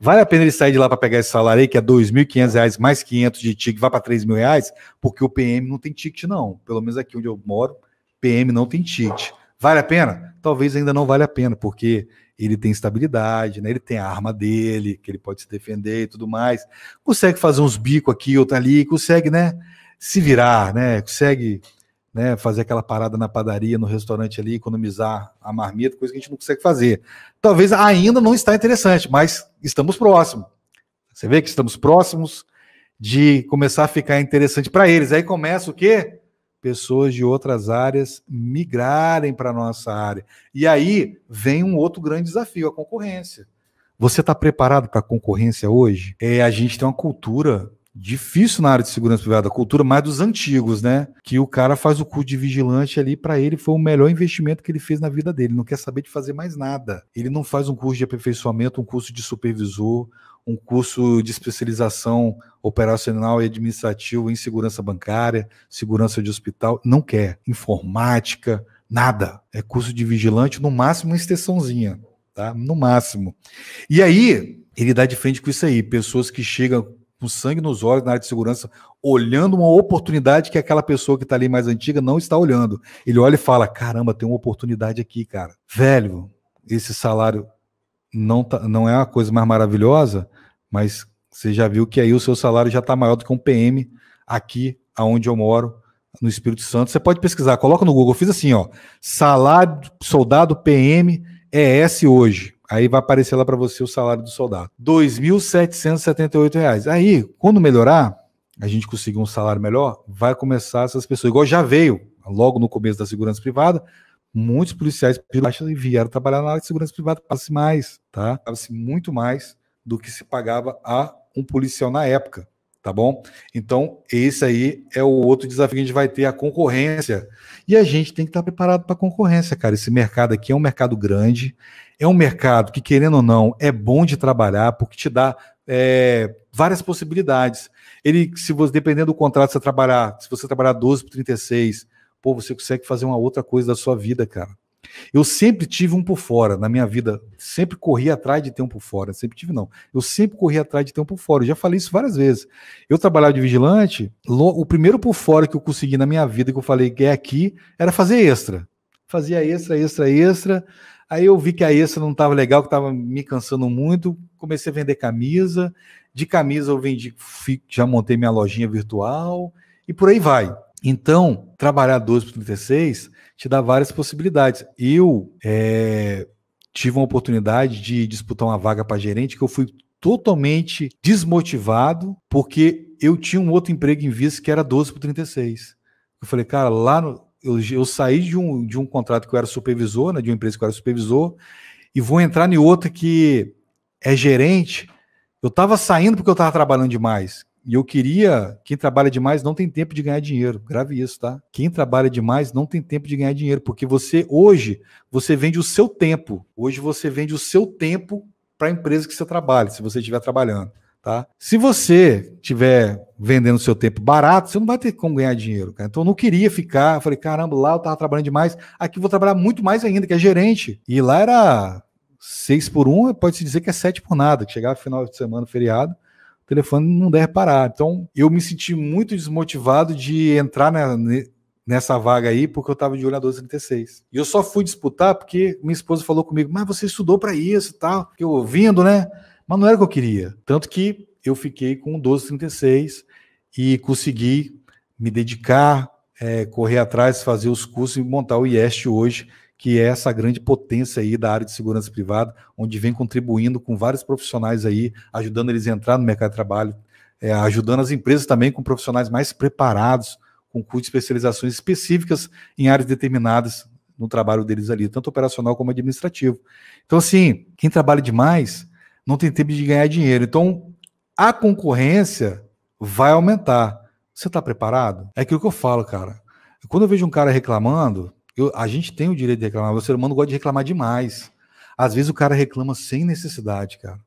Vale a pena ele sair de lá para pegar esse salário aí, que é R$ 2.500 mais 500 de ticket, vai para R$ 3.000, porque o PM não tem ticket, não. Pelo menos aqui onde eu moro, PM não tem ticket. Vale a pena? Talvez ainda não vale a pena, porque ele tem estabilidade, né? ele tem a arma dele, que ele pode se defender e tudo mais. Consegue fazer uns bicos aqui, outro ali, consegue, né? Se virar, né? Consegue né, fazer aquela parada na padaria, no restaurante ali, economizar a marmita, coisa que a gente não consegue fazer. Talvez ainda não está interessante, mas estamos próximos. Você vê que estamos próximos de começar a ficar interessante para eles. Aí começa o quê? Pessoas de outras áreas migrarem para nossa área. E aí vem um outro grande desafio, a concorrência. Você está preparado para a concorrência hoje? É, a gente tem uma cultura difícil na área de segurança privada, a cultura mais dos antigos, né? Que o cara faz o curso de vigilante ali, para ele foi o melhor investimento que ele fez na vida dele. não quer saber de fazer mais nada. Ele não faz um curso de aperfeiçoamento, um curso de supervisor, um curso de especialização operacional e administrativo em segurança bancária, segurança de hospital. Não quer. Informática, nada. É curso de vigilante, no máximo uma extensãozinha, tá? No máximo. E aí, ele dá de frente com isso aí. Pessoas que chegam com sangue nos olhos na área de segurança, olhando uma oportunidade que aquela pessoa que está ali mais antiga não está olhando. Ele olha e fala: caramba, tem uma oportunidade aqui, cara. Velho, esse salário não, tá, não é a coisa mais maravilhosa, mas você já viu que aí o seu salário já está maior do que um PM aqui, aonde eu moro, no Espírito Santo. Você pode pesquisar, coloca no Google. Eu fiz assim, ó, salário soldado PM é ES hoje. Aí vai aparecer lá para você o salário do soldado. R$ 2.778. Aí, quando melhorar, a gente conseguir um salário melhor, vai começar essas pessoas. Igual já veio, logo no começo da segurança privada, muitos policiais e vieram trabalhar na área de segurança privada, passa mais, tá? Passa se muito mais do que se pagava a um policial na época tá bom? Então, esse aí é o outro desafio que a gente vai ter, a concorrência. E a gente tem que estar tá preparado para a concorrência, cara. Esse mercado aqui é um mercado grande, é um mercado que, querendo ou não, é bom de trabalhar, porque te dá é, várias possibilidades. Ele, se você, dependendo do contrato que você trabalhar, se você trabalhar 12 por 36, pô, você consegue fazer uma outra coisa da sua vida, cara. Eu sempre tive um por fora na minha vida, sempre corri atrás de ter um por fora, sempre tive não. Eu sempre corri atrás de ter um por fora, eu já falei isso várias vezes. Eu trabalhava de vigilante, o primeiro por fora que eu consegui na minha vida, que eu falei que é aqui, era fazer extra. Fazia extra, extra, extra. Aí eu vi que a extra não estava legal, que estava me cansando muito, comecei a vender camisa. De camisa eu vendi, já montei minha lojinha virtual e por aí vai. Então, trabalhar 12 para 36 te dá várias possibilidades. Eu é, tive uma oportunidade de disputar uma vaga para gerente que eu fui totalmente desmotivado, porque eu tinha um outro emprego em vista que era 12 por 36. Eu falei, cara, lá no, eu, eu, saí de um, de um contrato que eu era supervisor, né, de uma empresa que eu era supervisor, e vou entrar em outra que é gerente. Eu estava saindo porque eu estava trabalhando demais. E eu queria, quem trabalha demais não tem tempo de ganhar dinheiro. Grave isso, tá? Quem trabalha demais não tem tempo de ganhar dinheiro, porque você hoje você vende o seu tempo. Hoje você vende o seu tempo para a empresa que você trabalha, se você estiver trabalhando, tá? Se você estiver vendendo seu tempo barato, você não vai ter como ganhar dinheiro, cara. Então eu não queria ficar, eu falei, caramba, lá eu tava trabalhando demais, aqui vou trabalhar muito mais ainda, que é gerente. E lá era seis por um, pode-se dizer que é sete por nada, que chegava final de semana, feriado, telefone não deve parar. Então, eu me senti muito desmotivado de entrar na, nessa vaga aí, porque eu estava de olho na 1236. E eu só fui disputar porque minha esposa falou comigo, mas você estudou para isso e tal. Eu ouvindo, né? Mas não era o que eu queria. Tanto que eu fiquei com 1236 e consegui me dedicar, é, correr atrás, fazer os cursos e montar o IEST hoje, que é essa grande potência aí da área de segurança privada, onde vem contribuindo com vários profissionais aí, ajudando eles a entrar no mercado de trabalho, é, ajudando as empresas também com profissionais mais preparados, com curso de especializações específicas em áreas determinadas no trabalho deles ali, tanto operacional como administrativo. Então, assim, quem trabalha demais não tem tempo de ganhar dinheiro. Então, a concorrência vai aumentar. Você está preparado? É aquilo que eu falo, cara. Quando eu vejo um cara reclamando, eu, a gente tem o direito de reclamar, o ser humano gosta de reclamar demais. Às vezes o cara reclama sem necessidade, cara.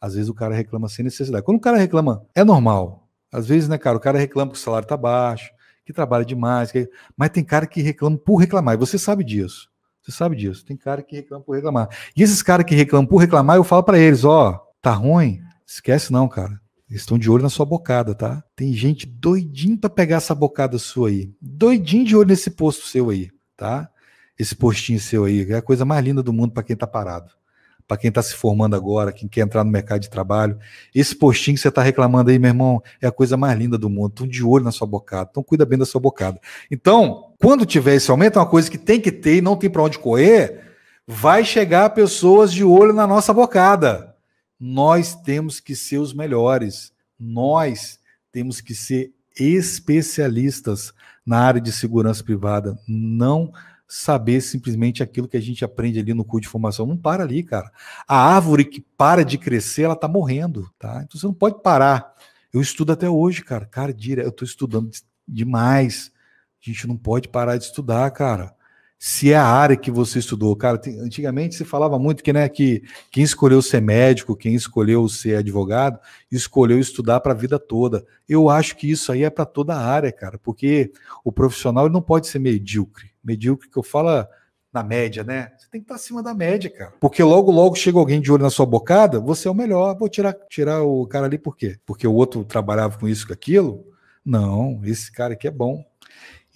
Às vezes o cara reclama sem necessidade. Quando o cara reclama, é normal. Às vezes, né, cara, o cara reclama que o salário tá baixo, que trabalha demais, que... mas tem cara que reclama por reclamar, e você sabe disso. Você sabe disso. Tem cara que reclama por reclamar. E esses caras que reclamam por reclamar, eu falo para eles, ó, tá ruim? Esquece não, cara. Eles estão de olho na sua bocada, tá? Tem gente doidinho para pegar essa bocada sua aí. Doidinho de olho nesse posto seu aí tá? Esse postinho seu aí, é a coisa mais linda do mundo para quem está parado, para quem está se formando agora, quem quer entrar no mercado de trabalho. Esse postinho que você está reclamando aí, meu irmão, é a coisa mais linda do mundo. Estão de olho na sua bocada, então cuida bem da sua bocada. Então, quando tiver esse aumento, é uma coisa que tem que ter e não tem para onde correr, vai chegar pessoas de olho na nossa bocada. Nós temos que ser os melhores. Nós temos que ser especialistas na área de segurança privada, não saber simplesmente aquilo que a gente aprende ali no curso de formação. Não para ali, cara. A árvore que para de crescer, ela está morrendo, tá? Então você não pode parar. Eu estudo até hoje, cara. Cara, dire... eu estou estudando demais. A gente não pode parar de estudar, cara se é a área que você estudou. Cara, tem, antigamente se falava muito que, né, que quem escolheu ser médico, quem escolheu ser advogado, escolheu estudar para a vida toda. Eu acho que isso aí é para toda a área, cara, porque o profissional não pode ser medíocre. Medíocre que eu falo na média, né? Você tem que estar acima da média, cara. Porque logo, logo chega alguém de olho na sua bocada, você é o melhor. Vou tirar, tirar o cara ali por quê? Porque o outro trabalhava com isso, com aquilo? Não, esse cara aqui é bom.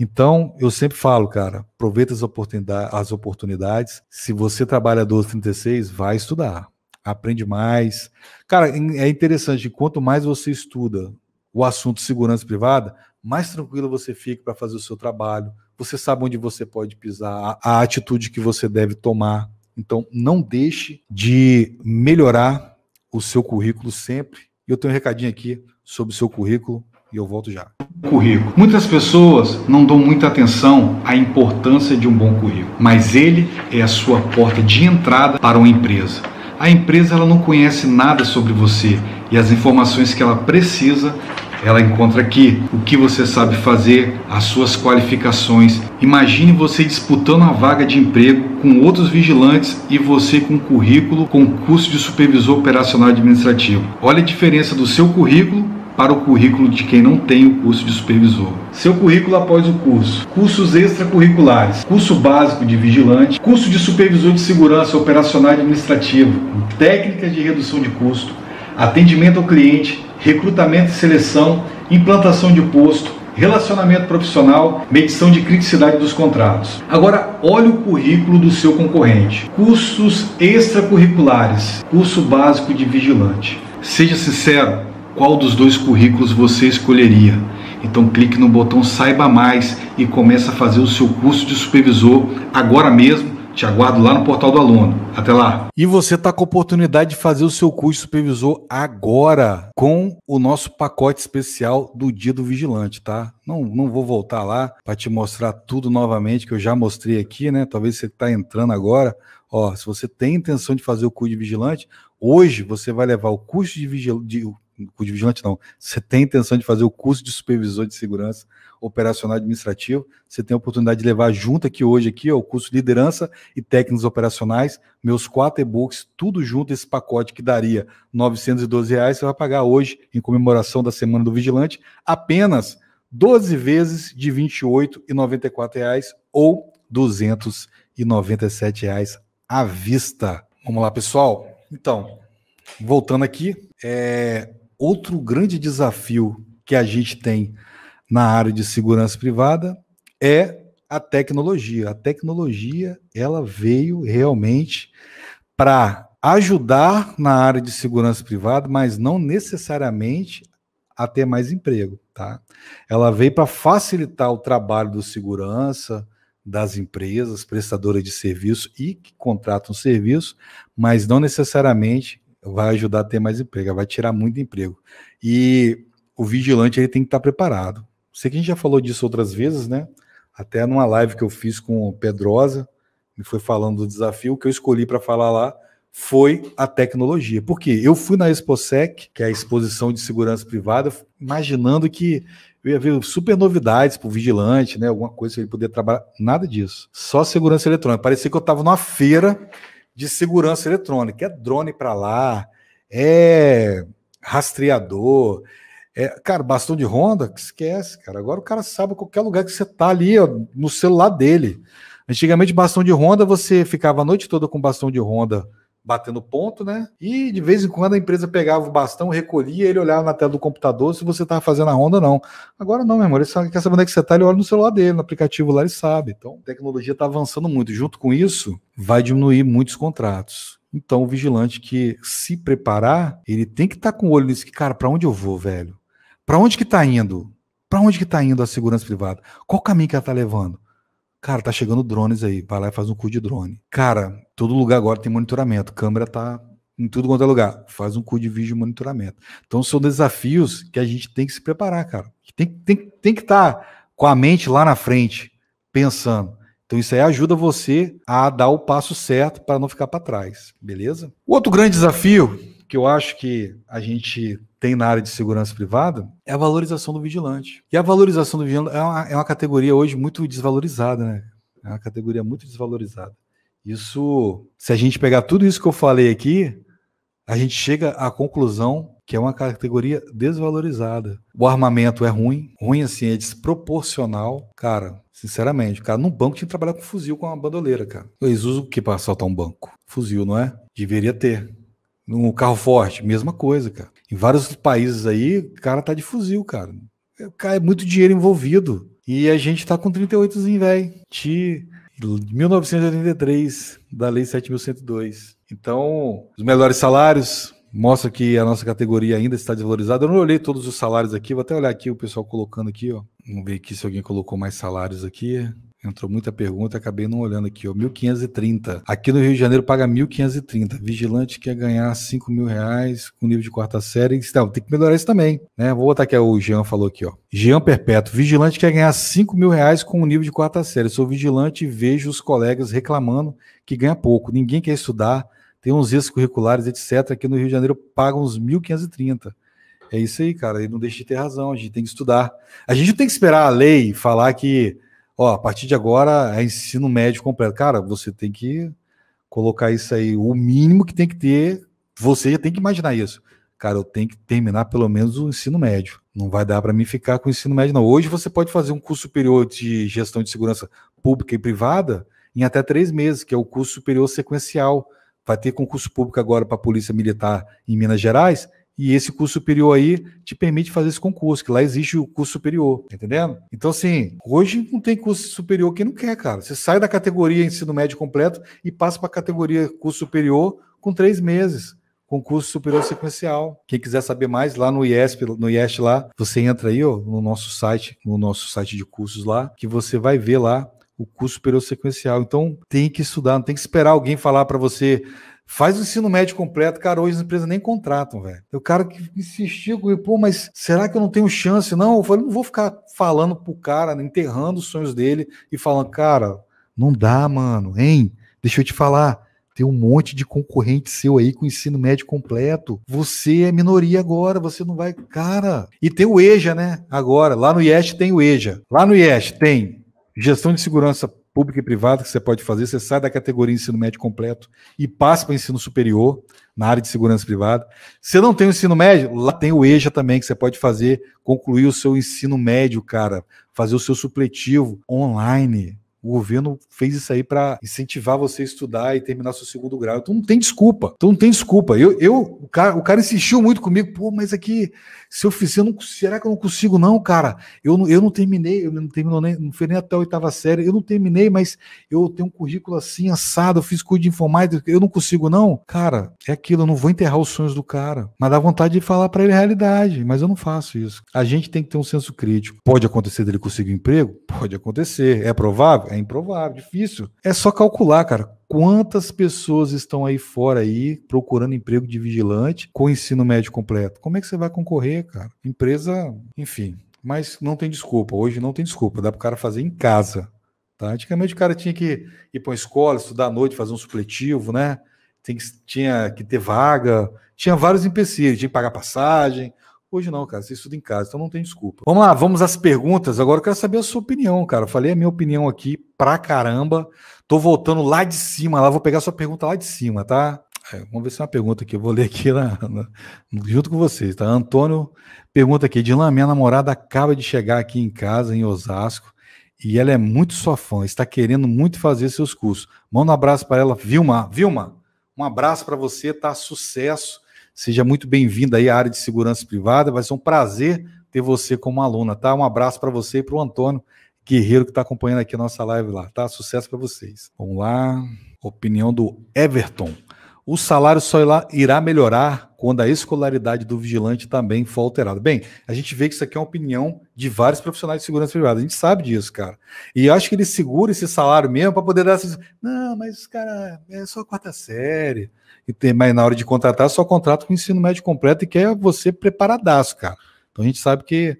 Então, eu sempre falo, cara, aproveita as, oportunidade, as oportunidades. Se você trabalha 12, 36, vai estudar. Aprende mais. Cara, é interessante, quanto mais você estuda o assunto segurança privada, mais tranquilo você fica para fazer o seu trabalho. Você sabe onde você pode pisar, a, a atitude que você deve tomar. Então, não deixe de melhorar o seu currículo sempre. Eu tenho um recadinho aqui sobre o seu currículo e eu volto já. Currículo. Muitas pessoas não dão muita atenção à importância de um bom currículo, mas ele é a sua porta de entrada para uma empresa. A empresa ela não conhece nada sobre você e as informações que ela precisa ela encontra aqui o que você sabe fazer, as suas qualificações. Imagine você disputando a vaga de emprego com outros vigilantes e você com currículo com curso de supervisor operacional administrativo. Olha a diferença do seu currículo para o currículo de quem não tem o curso de supervisor. Seu currículo após o curso: cursos extracurriculares, curso básico de vigilante, curso de supervisor de segurança operacional e administrativo, técnicas de redução de custo, atendimento ao cliente, recrutamento e seleção, implantação de posto, relacionamento profissional, medição de criticidade dos contratos. Agora, olhe o currículo do seu concorrente. Cursos extracurriculares, curso básico de vigilante. Seja sincero, qual dos dois currículos você escolheria. Então clique no botão Saiba Mais e comece a fazer o seu curso de supervisor agora mesmo. Te aguardo lá no portal do aluno. Até lá. E você está com a oportunidade de fazer o seu curso de supervisor agora com o nosso pacote especial do Dia do Vigilante, tá? Não, não vou voltar lá para te mostrar tudo novamente que eu já mostrei aqui, né? Talvez você está entrando agora. Ó, se você tem intenção de fazer o curso de vigilante, hoje você vai levar o curso de vigilante de vigilante não. Você tem intenção de fazer o curso de supervisor de segurança operacional administrativo, você tem a oportunidade de levar junto aqui hoje aqui, ó, o curso liderança e técnicos operacionais, meus quatro e-books, tudo junto esse pacote que daria R$ reais, você vai pagar hoje em comemoração da Semana do Vigilante, apenas 12 vezes de R$ 28,94 ou R$ reais à vista. Vamos lá, pessoal. Então, voltando aqui, é, outro grande desafio que a gente tem na área de segurança privada é a tecnologia. A tecnologia ela veio realmente para ajudar na área de segurança privada, mas não necessariamente a ter mais emprego, tá? Ela veio para facilitar o trabalho do segurança, das empresas prestadoras de serviço e que contratam serviço, mas não necessariamente vai ajudar a ter mais emprego, vai tirar muito emprego. E o vigilante ele tem que estar preparado. Sei que a gente já falou disso outras vezes, né? Até numa live que eu fiz com o Pedrosa, me foi falando do desafio, o que eu escolhi para falar lá foi a tecnologia. Por quê? eu fui na ExpoSec, que é a exposição de segurança privada, imaginando que eu ia ver super novidades para o vigilante, né? Alguma coisa que ele poder trabalhar. Nada disso. Só segurança eletrônica. Parecia que eu estava numa feira de segurança eletrônica. É drone para lá, é rastreador, é, cara, bastão de ronda, que esquece, cara. Agora o cara sabe qualquer lugar que você tá ali, ó, no celular dele. Antigamente, bastão de ronda, você ficava a noite toda com bastão de ronda batendo ponto, né? E de vez em quando a empresa pegava o bastão, recolhia, ele olhava na tela do computador se você estava fazendo a ronda não. Agora não, meu irmão, ele sabe, quer saber onde é que você está, ele olha no celular dele, no aplicativo lá, ele sabe. Então, a tecnologia está avançando muito. Junto com isso, vai diminuir muitos contratos. Então, o vigilante que se preparar, ele tem que estar tá com o olho nisso que, cara, para onde eu vou, velho? Para onde que está indo? Para onde que está indo a segurança privada? Qual caminho que ela está levando? Cara, tá chegando drones aí, vai lá e faz um cu de drone. Cara, todo lugar agora tem monitoramento, câmera tá em tudo quanto é lugar. Faz um cu de vídeo monitoramento. Então são desafios que a gente tem que se preparar, cara. Tem, tem, tem que estar tá com a mente lá na frente, pensando. Então isso aí ajuda você a dar o passo certo para não ficar para trás, beleza? O outro grande desafio que eu acho que a gente tem na área de segurança privada é a valorização do vigilante. E a valorização do vigilante é uma, é uma categoria hoje muito desvalorizada, né? É uma categoria muito desvalorizada. Isso, se a gente pegar tudo isso que eu falei aqui, a gente chega à conclusão que é uma categoria desvalorizada. O armamento é ruim, ruim assim, é desproporcional. Cara, sinceramente, cara, no banco tinha que trabalhar com fuzil, com uma bandoleira, cara. Eles usam o que para assaltar um banco? Fuzil, não é? Deveria ter. No carro forte, mesma coisa, cara. Em vários países aí, o cara tá de fuzil, cara. É, Cai é muito dinheiro envolvido. E a gente tá com 38zinho, velho. De 1983, da Lei 7.102. Então, os melhores salários, Mostra que a nossa categoria ainda está desvalorizada. Eu não olhei todos os salários aqui, vou até olhar aqui o pessoal colocando aqui, ó. Vamos ver aqui se alguém colocou mais salários aqui. Entrou muita pergunta, acabei não olhando aqui, ó. 1.530. Aqui no Rio de Janeiro paga 1.530. Vigilante quer ganhar 5 mil reais com nível de quarta série. Não, tem que melhorar isso também, né? Vou botar aqui, o Jean falou aqui, ó. Jean Perpétuo, vigilante quer ganhar 5 mil reais com o nível de quarta série. Eu sou vigilante e vejo os colegas reclamando que ganha pouco. Ninguém quer estudar tem uns ex curriculares, etc. Aqui no Rio de Janeiro pagam uns 1.530. É isso aí, cara. E não deixa de ter razão, a gente tem que estudar. A gente não tem que esperar a lei falar que, ó, a partir de agora é ensino médio completo. Cara, você tem que colocar isso aí, o mínimo que tem que ter, você já tem que imaginar isso. Cara, eu tenho que terminar pelo menos o ensino médio. Não vai dar para mim ficar com o ensino médio, não. Hoje você pode fazer um curso superior de gestão de segurança pública e privada em até três meses, que é o curso superior sequencial vai ter concurso público agora para a Polícia Militar em Minas Gerais, e esse curso superior aí te permite fazer esse concurso, que lá existe o curso superior, tá entendendo? Então, assim, hoje não tem curso superior quem não quer, cara. Você sai da categoria ensino médio completo e passa para a categoria curso superior com três meses. Concurso superior sequencial. Quem quiser saber mais, lá no IESP, no IESP lá, você entra aí, ó, no nosso site, no nosso site de cursos lá, que você vai ver lá o curso superior sequencial. Então tem que estudar, não tem que esperar alguém falar para você. Faz o ensino médio completo, cara. Hoje as empresas nem contratam, velho. O cara que insistiu comigo, pô, mas será que eu não tenho chance? Não, eu falei, não vou ficar falando pro cara, né, enterrando os sonhos dele e falando, cara, não dá, mano, hein? Deixa eu te falar. Tem um monte de concorrente seu aí com ensino médio completo. Você é minoria agora, você não vai. Cara. E tem o EJA, né? Agora. Lá no IES tem o EJA. Lá no IES tem Gestão de segurança pública e privada que você pode fazer, você sai da categoria ensino médio completo e passa para ensino superior na área de segurança privada. Se não tem o ensino médio, lá tem o EJA também que você pode fazer, concluir o seu ensino médio, cara, fazer o seu supletivo online. O governo fez isso aí para incentivar você a estudar e terminar seu segundo grau. Então não tem desculpa. Então não tem desculpa. Eu, eu o, cara, o cara insistiu muito comigo, pô, mas aqui se eu fizer, eu não, será que eu não consigo, não, cara? Eu não, eu não terminei, eu não terminou nem, não fui nem até a oitava série, eu não terminei, mas eu tenho um currículo assim, assado, eu fiz curso de informática, eu não consigo, não. Cara, é aquilo, eu não vou enterrar os sonhos do cara. Mas dá vontade de falar para ele a realidade, mas eu não faço isso. A gente tem que ter um senso crítico. Pode acontecer dele conseguir um emprego? Pode acontecer. É provável? É improvável, difícil. É só calcular, cara Quantas pessoas estão aí fora aí procurando emprego de vigilante com ensino médio completo? Como é que você vai concorrer, cara? Empresa, enfim. Mas não tem desculpa. Hoje não tem desculpa. Dá para o cara fazer em casa. Tá? Antigamente o cara tinha que ir para uma escola, estudar à noite, fazer um supletivo, né? Tem que, tinha que ter vaga. Tinha vários empecilhos. Tinha que pagar passagem. Hoje não, cara, você estuda em casa, então não tem desculpa. Vamos lá, vamos às perguntas. Agora eu quero saber a sua opinião, cara. Eu falei a minha opinião aqui pra caramba. Tô voltando lá de cima, lá vou pegar a sua pergunta lá de cima, tá? É, vamos ver se é uma pergunta aqui, eu vou ler aqui na, na, junto com vocês, tá? Antônio pergunta aqui: Dilan, minha namorada acaba de chegar aqui em casa, em Osasco, e ela é muito sua fã, está querendo muito fazer seus cursos. Manda um abraço para ela, Vilma. Vilma, um abraço para você, tá? Sucesso Seja muito bem vindo aí à área de segurança privada. Vai ser um prazer ter você como aluna, tá? Um abraço para você e para o Antônio Guerreiro que está acompanhando aqui a nossa live lá, tá? Sucesso para vocês. Vamos lá. Opinião do Everton. O salário só irá melhorar quando a escolaridade do vigilante também for alterada. Bem, a gente vê que isso aqui é uma opinião de vários profissionais de segurança privada. A gente sabe disso, cara. E acho que ele segura esse salário mesmo para poder dar essas. Não, mas, cara, é só quarta série e tem, mas na hora de contratar, só contrata com ensino médio completo e quer você preparadaço, cara. Então a gente sabe que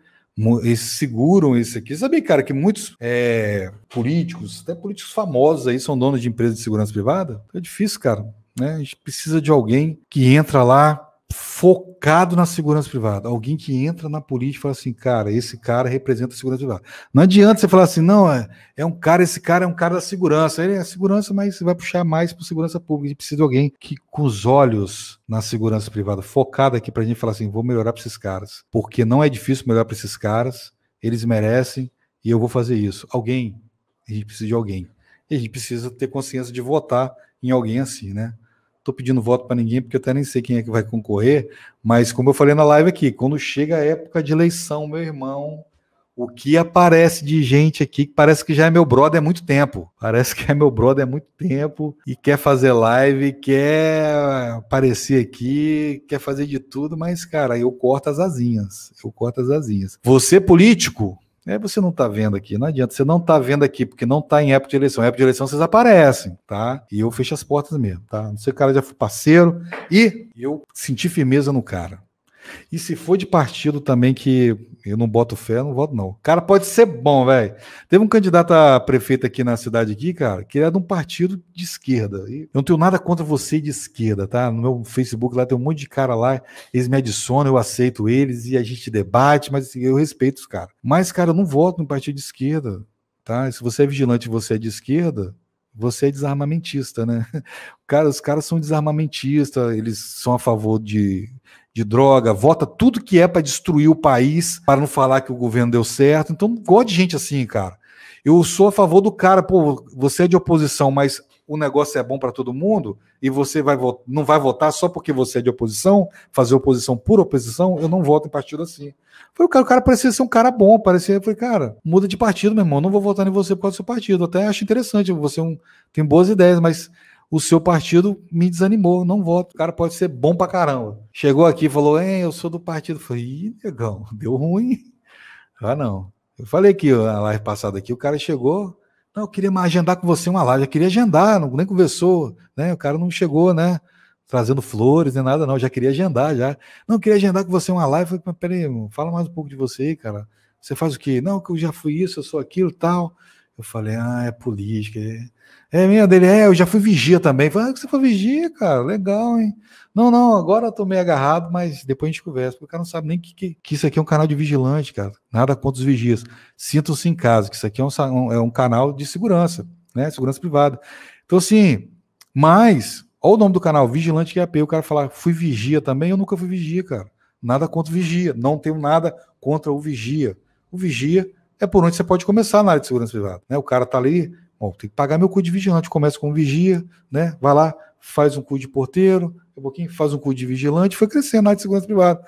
eles seguram isso aqui. sabe cara, que muitos é, políticos, até políticos famosos aí, são donos de empresas de segurança privada? É difícil, cara. Né? A gente precisa de alguém que entra lá, focado na segurança privada. Alguém que entra na política e fala assim, cara, esse cara representa a segurança privada. Não adianta você falar assim, não, é, é um cara, esse cara é um cara da segurança. Ele é segurança, mas você vai puxar mais para segurança pública. gente precisa de alguém que, com os olhos na segurança privada, focado aqui para a gente falar assim, vou melhorar para esses caras. Porque não é difícil melhorar para esses caras, eles merecem e eu vou fazer isso. Alguém, a gente precisa de alguém. E a gente precisa ter consciência de votar em alguém assim, né? estou pedindo voto para ninguém, porque eu até nem sei quem é que vai concorrer, mas como eu falei na live aqui, quando chega a época de eleição, meu irmão, o que aparece de gente aqui que parece que já é meu brother há muito tempo. Parece que é meu brother há muito tempo e quer fazer live, quer aparecer aqui, quer fazer de tudo, mas, cara, eu corto as asinhas. Eu corto as asinhas. Você, político, é, você não está vendo aqui, não adianta. Você não está vendo aqui, porque não está em época de eleição. Em época de eleição vocês aparecem, tá? E eu fecho as portas mesmo, tá? Não sei o cara já foi parceiro e eu senti firmeza no cara. E se for de partido também que eu não boto fé, não voto não. O cara pode ser bom, velho. Teve um candidato a prefeito aqui na cidade aqui, cara, que era é de um partido de esquerda. eu não tenho nada contra você de esquerda, tá? No meu Facebook lá tem um monte de cara lá, eles me adicionam, eu aceito eles e a gente debate, mas assim, eu respeito os caras. Mas, cara, eu não voto no partido de esquerda, tá? se você é vigilante e você é de esquerda, você é desarmamentista, né? Cara, os caras são desarmamentistas, eles são a favor de de droga, vota tudo que é para destruir o país, para não falar que o governo deu certo. Então, gosto de gente assim, cara. Eu sou a favor do cara, pô, você é de oposição, mas o negócio é bom para todo mundo e você vai não vai votar só porque você é de oposição, fazer oposição por oposição, eu não voto em partido assim. Foi o cara, o cara parecia ser um cara bom, parecia, foi cara, muda de partido, meu irmão, não vou votar em você por causa do seu partido. Até acho interessante, você é um, tem boas ideias, mas o seu partido me desanimou, não voto. O cara pode ser bom pra caramba. Chegou aqui e falou: Hein, eu sou do partido. foi falei, ih, negão, deu ruim. Ah, não. Eu falei aqui na live passada aqui, o cara chegou. Não, eu queria agendar com você uma live, eu queria agendar, não, nem conversou, né? O cara não chegou, né? Trazendo flores nem nada, não. Eu já queria agendar, já. Não, eu queria agendar com você uma live. Eu falei, peraí, fala mais um pouco de você aí, cara. Você faz o quê? Não, que eu já fui isso, eu sou aquilo tal. Eu falei, ah, é política. É... É minha dele, é, eu já fui vigia também. Falei, ah, você foi vigia, cara, legal, hein? Não, não, agora eu tô meio agarrado, mas depois a gente conversa, porque o cara não sabe nem que, que, que isso aqui é um canal de vigilante, cara. Nada contra os vigias. Sintam-se em casa, que isso aqui é um, é um canal de segurança, né? Segurança privada. Então, assim, mas, olha o nome do canal, Vigilante IAP, o cara falar, fui vigia também, eu nunca fui vigia, cara. Nada contra o vigia, não tenho nada contra o vigia. O vigia é por onde você pode começar na área de segurança privada. Né? O cara tá ali Bom, tem que pagar meu cu de vigilante. Começa com vigia, né? Vai lá, faz um cu de porteiro, um pouquinho faz um cu de vigilante, foi crescendo na área de segurança privada.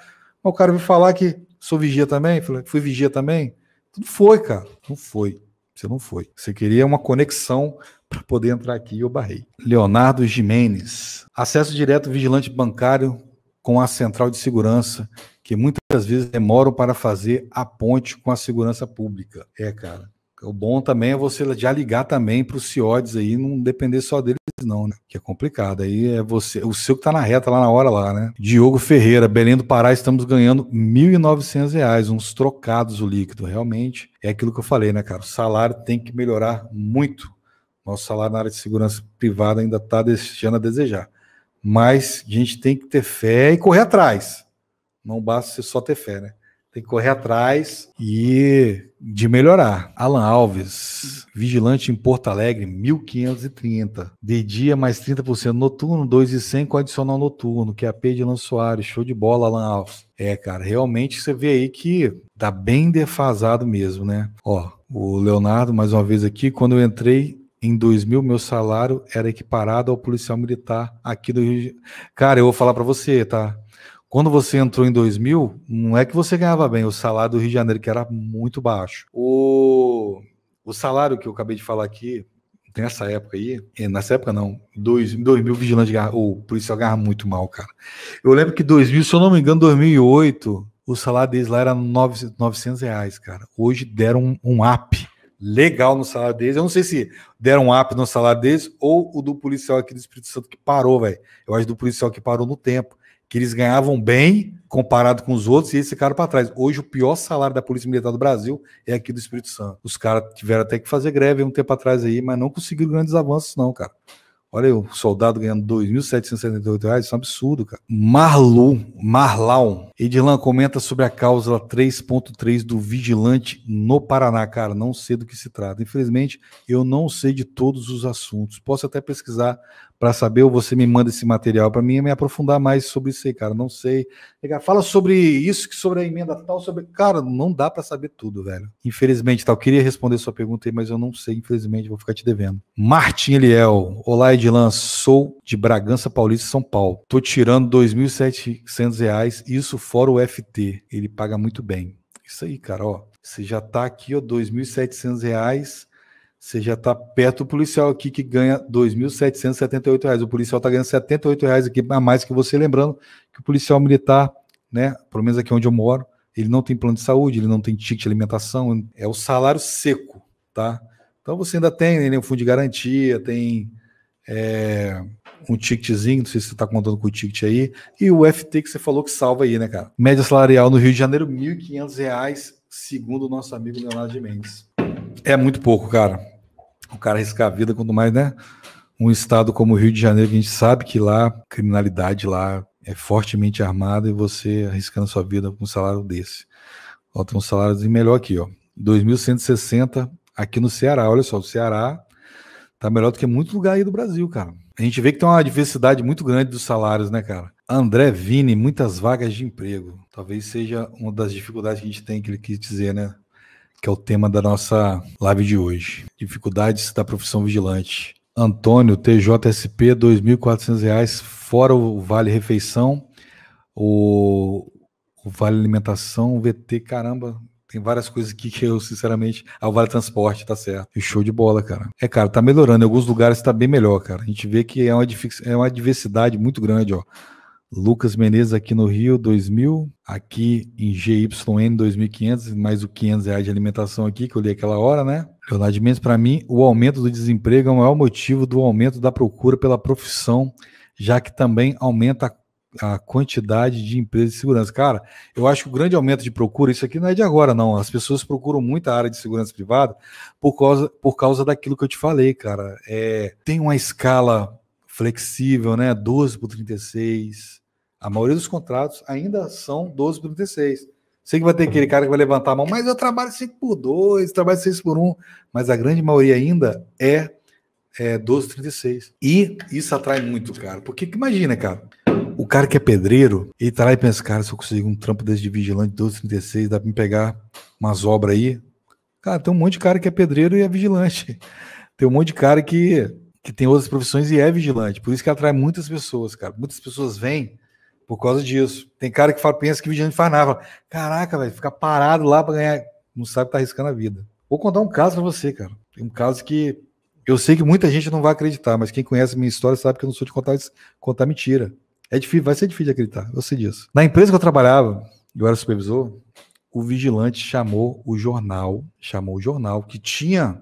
Mas o cara veio falar que sou vigia também, falei, fui vigia também. Não foi, cara. Não foi. Você não foi. Você queria uma conexão para poder entrar aqui e eu barrei. Leonardo Jimenez. Acesso direto vigilante bancário com a central de segurança, que muitas vezes demoram para fazer a ponte com a segurança pública. É, cara. O bom também é você já ligar também para os CODs aí, não depender só deles não, né? Que é complicado. Aí é você, o seu que tá na reta lá na hora lá, né? Diogo Ferreira, Belém do Pará, estamos ganhando R$ 1.900, uns trocados o líquido. Realmente é aquilo que eu falei, né, cara? O salário tem que melhorar muito. Nosso salário na área de segurança privada ainda está deixando a desejar. Mas a gente tem que ter fé e correr atrás. Não basta só ter fé, né? tem que correr atrás e de melhorar. Alan Alves, vigilante em Porto Alegre, 1530. De dia, mais 30% noturno, 2,100 com adicional noturno, que é a P de Alan Soares. Show de bola, Alan Alves. É, cara, realmente você vê aí que tá bem defasado mesmo, né? Ó, o Leonardo, mais uma vez aqui, quando eu entrei em 2000 meu salário era equiparado ao policial militar aqui do Rio de... Cara, eu vou falar para você, tá? Quando você entrou em 2000, não é que você ganhava bem, o salário do Rio de Janeiro que era muito baixo. O, o salário que eu acabei de falar aqui, nessa época aí, eh, nessa época não, dois, 2000 vigilante ganha, ou policial ganhava muito mal, cara. Eu lembro que 2000, se eu não me engano, 2008, o salário deles lá era 900, 900 reais, cara. Hoje deram um, um up legal no salário deles. Eu não sei se deram um up no salário deles ou o do policial aqui do Espírito Santo que parou, velho. Eu acho do policial que parou no tempo que eles ganhavam bem comparado com os outros e esse cara para trás. Hoje, o pior salário da Polícia Militar do Brasil é aqui do Espírito Santo. Os caras tiveram até que fazer greve um tempo atrás aí, mas não conseguiram grandes avanços, não, cara. Olha aí, o soldado ganhando R$ 2.778, isso é um absurdo, cara. Marlu, Marlão, Edilan comenta sobre a cláusula 3.3 do vigilante no Paraná, cara, não sei do que se trata. Infelizmente, eu não sei de todos os assuntos. Posso até pesquisar, para saber, ou você me manda esse material para mim e me aprofundar mais sobre isso aí, cara. Não sei. fala sobre isso, sobre a emenda tal, sobre. Cara, não dá para saber tudo, velho. Infelizmente, tal. Tá, queria responder sua pergunta aí, mas eu não sei, infelizmente, vou ficar te devendo. Martin Eliel. Olá, Edilan. Sou de Bragança Paulista, São Paulo. Tô tirando R$ reais. isso fora o FT. Ele paga muito bem. Isso aí, cara, ó. Você já tá aqui, ó, R$ reais. Você já está perto do policial aqui que ganha R$ 2.778. O policial está ganhando R$ reais aqui a mais que você. Lembrando que o policial militar, né, pelo menos aqui onde eu moro, ele não tem plano de saúde, ele não tem ticket de alimentação, é o salário seco, tá? Então você ainda tem né, um fundo de garantia, tem é, um ticketzinho, não sei se você está contando com o ticket aí, e o FT que você falou que salva aí, né, cara? Média salarial no Rio de Janeiro, R$ 1.500, segundo o nosso amigo Leonardo de Mendes. É muito pouco, cara o cara arriscar a vida, quanto mais, né? Um estado como o Rio de Janeiro, que a gente sabe que lá, criminalidade lá é fortemente armada e você arriscando sua vida com um salário desse. Ó, tem um salário melhor aqui, ó. 2.160 aqui no Ceará. Olha só, o Ceará tá melhor do que muito lugar aí do Brasil, cara. A gente vê que tem uma diversidade muito grande dos salários, né, cara? André Vini, muitas vagas de emprego. Talvez seja uma das dificuldades que a gente tem, que ele quis dizer, né? que é o tema da nossa live de hoje. Dificuldades da profissão vigilante. Antônio, TJSP, R$ 2.400, fora o Vale Refeição, o, o, Vale Alimentação, o VT, caramba, tem várias coisas aqui que eu, sinceramente. Ah, o Vale Transporte, tá certo. show de bola, cara. É, cara, tá melhorando. Em alguns lugares tá bem melhor, cara. A gente vê que é uma, é uma diversidade muito grande, ó. Lucas Menezes aqui no Rio, 2.000. Aqui em GYN, 2.500, mais o 500 reais de alimentação aqui, que eu li aquela hora, né? Leonardo Mendes, para mim, o aumento do desemprego é o maior motivo do aumento da procura pela profissão, já que também aumenta a a quantidade de empresas de segurança. Cara, eu acho que o grande aumento de procura, isso aqui não é de agora, não. As pessoas procuram muito a área de segurança privada por causa, por causa daquilo que eu te falei, cara. É, tem uma escala flexível, né? 12 por 36. A maioria dos contratos ainda são 12 por 36. Sei que vai ter aquele cara que vai levantar a mão, mas eu trabalho 5 por 2, trabalho 6 por 1, mas a grande maioria ainda é, é 12 por 36. E isso atrai muito, cara. Porque imagina, cara, o cara que é pedreiro, ele tá lá e pensa, cara, se eu conseguir um trampo desse de vigilante 1236, dá pra me pegar umas obras aí. Cara, tem um monte de cara que é pedreiro e é vigilante. Tem um monte de cara que, que tem outras profissões e é vigilante. Por isso que atrai muitas pessoas, cara. Muitas pessoas vêm por causa disso. Tem cara que fala, pensa que vigilante faz nada. Fala, Caraca, velho, ficar parado lá para ganhar. Não sabe tá arriscando a vida. Vou contar um caso para você, cara. Tem um caso que eu sei que muita gente não vai acreditar, mas quem conhece minha história sabe que eu não sou de contar, contar mentira. É difícil, vai ser difícil de acreditar, eu sei disso. Na empresa que eu trabalhava, eu era supervisor, o vigilante chamou o jornal, chamou o jornal, que tinha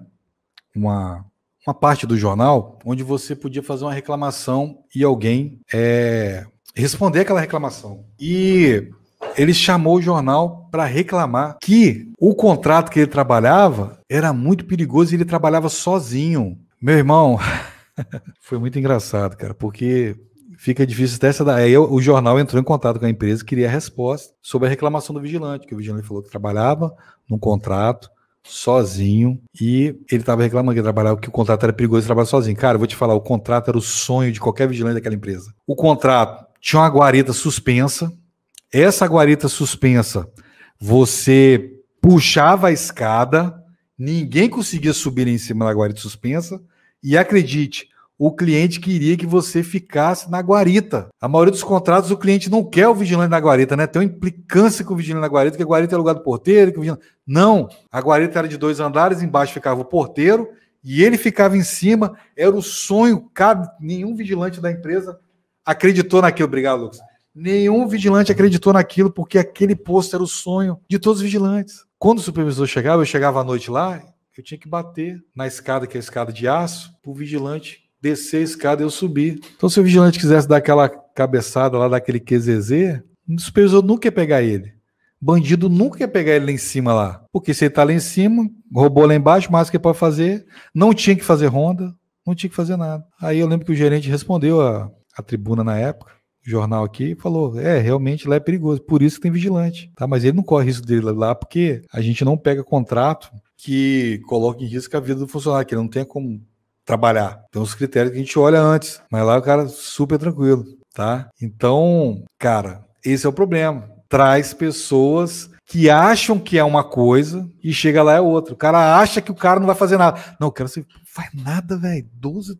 uma, uma parte do jornal onde você podia fazer uma reclamação e alguém é, responder aquela reclamação. E ele chamou o jornal para reclamar que o contrato que ele trabalhava era muito perigoso e ele trabalhava sozinho. Meu irmão, foi muito engraçado, cara, porque fica difícil dessa daí. Aí o jornal entrou em contato com a empresa, queria a resposta sobre a reclamação do vigilante, que o vigilante falou que trabalhava num contrato sozinho e ele estava reclamando que trabalhava que o contrato era perigoso trabalhar sozinho. Cara, eu vou te falar, o contrato era o sonho de qualquer vigilante daquela empresa. O contrato tinha uma guarita suspensa. Essa guarita suspensa, você puxava a escada, ninguém conseguia subir em cima da guarita suspensa. E acredite, o cliente queria que você ficasse na guarita. A maioria dos contratos, o cliente não quer o vigilante na guarita, né? Tem uma implicância com o vigilante na guarita, que a guarita é lugar do porteiro. Vigilante... Não, a guarita era de dois andares, embaixo ficava o porteiro e ele ficava em cima. Era o sonho, cada... nenhum vigilante da empresa acreditou naquilo. Obrigado, Lucas. Nenhum vigilante acreditou naquilo, porque aquele posto era o sonho de todos os vigilantes. Quando o supervisor chegava, eu chegava à noite lá, eu tinha que bater na escada, que é a escada de aço, para o vigilante descer a escada e eu subir. Então, se o vigilante quisesse dar aquela cabeçada lá, daquele QZZ, o supervisor nunca ia pegar ele. Bandido nunca ia pegar ele lá em cima lá. Porque se ele está lá em cima, roubou lá embaixo, mais que ele pode fazer. Não tinha que fazer ronda, não tinha que fazer nada. Aí eu lembro que o gerente respondeu a a tribuna na época, o jornal aqui, falou: é, realmente lá é perigoso, por isso que tem vigilante. Tá? Mas ele não corre risco dele lá, porque a gente não pega contrato que coloque em risco a vida do funcionário, que ele não tenha como trabalhar. Tem então, uns critérios que a gente olha antes, mas lá o cara é super tranquilo, tá? Então, cara, esse é o problema. Traz pessoas que acham que é uma coisa e chega lá é outra. O cara acha que o cara não vai fazer nada. Não, o cara não faz nada, velho. 12,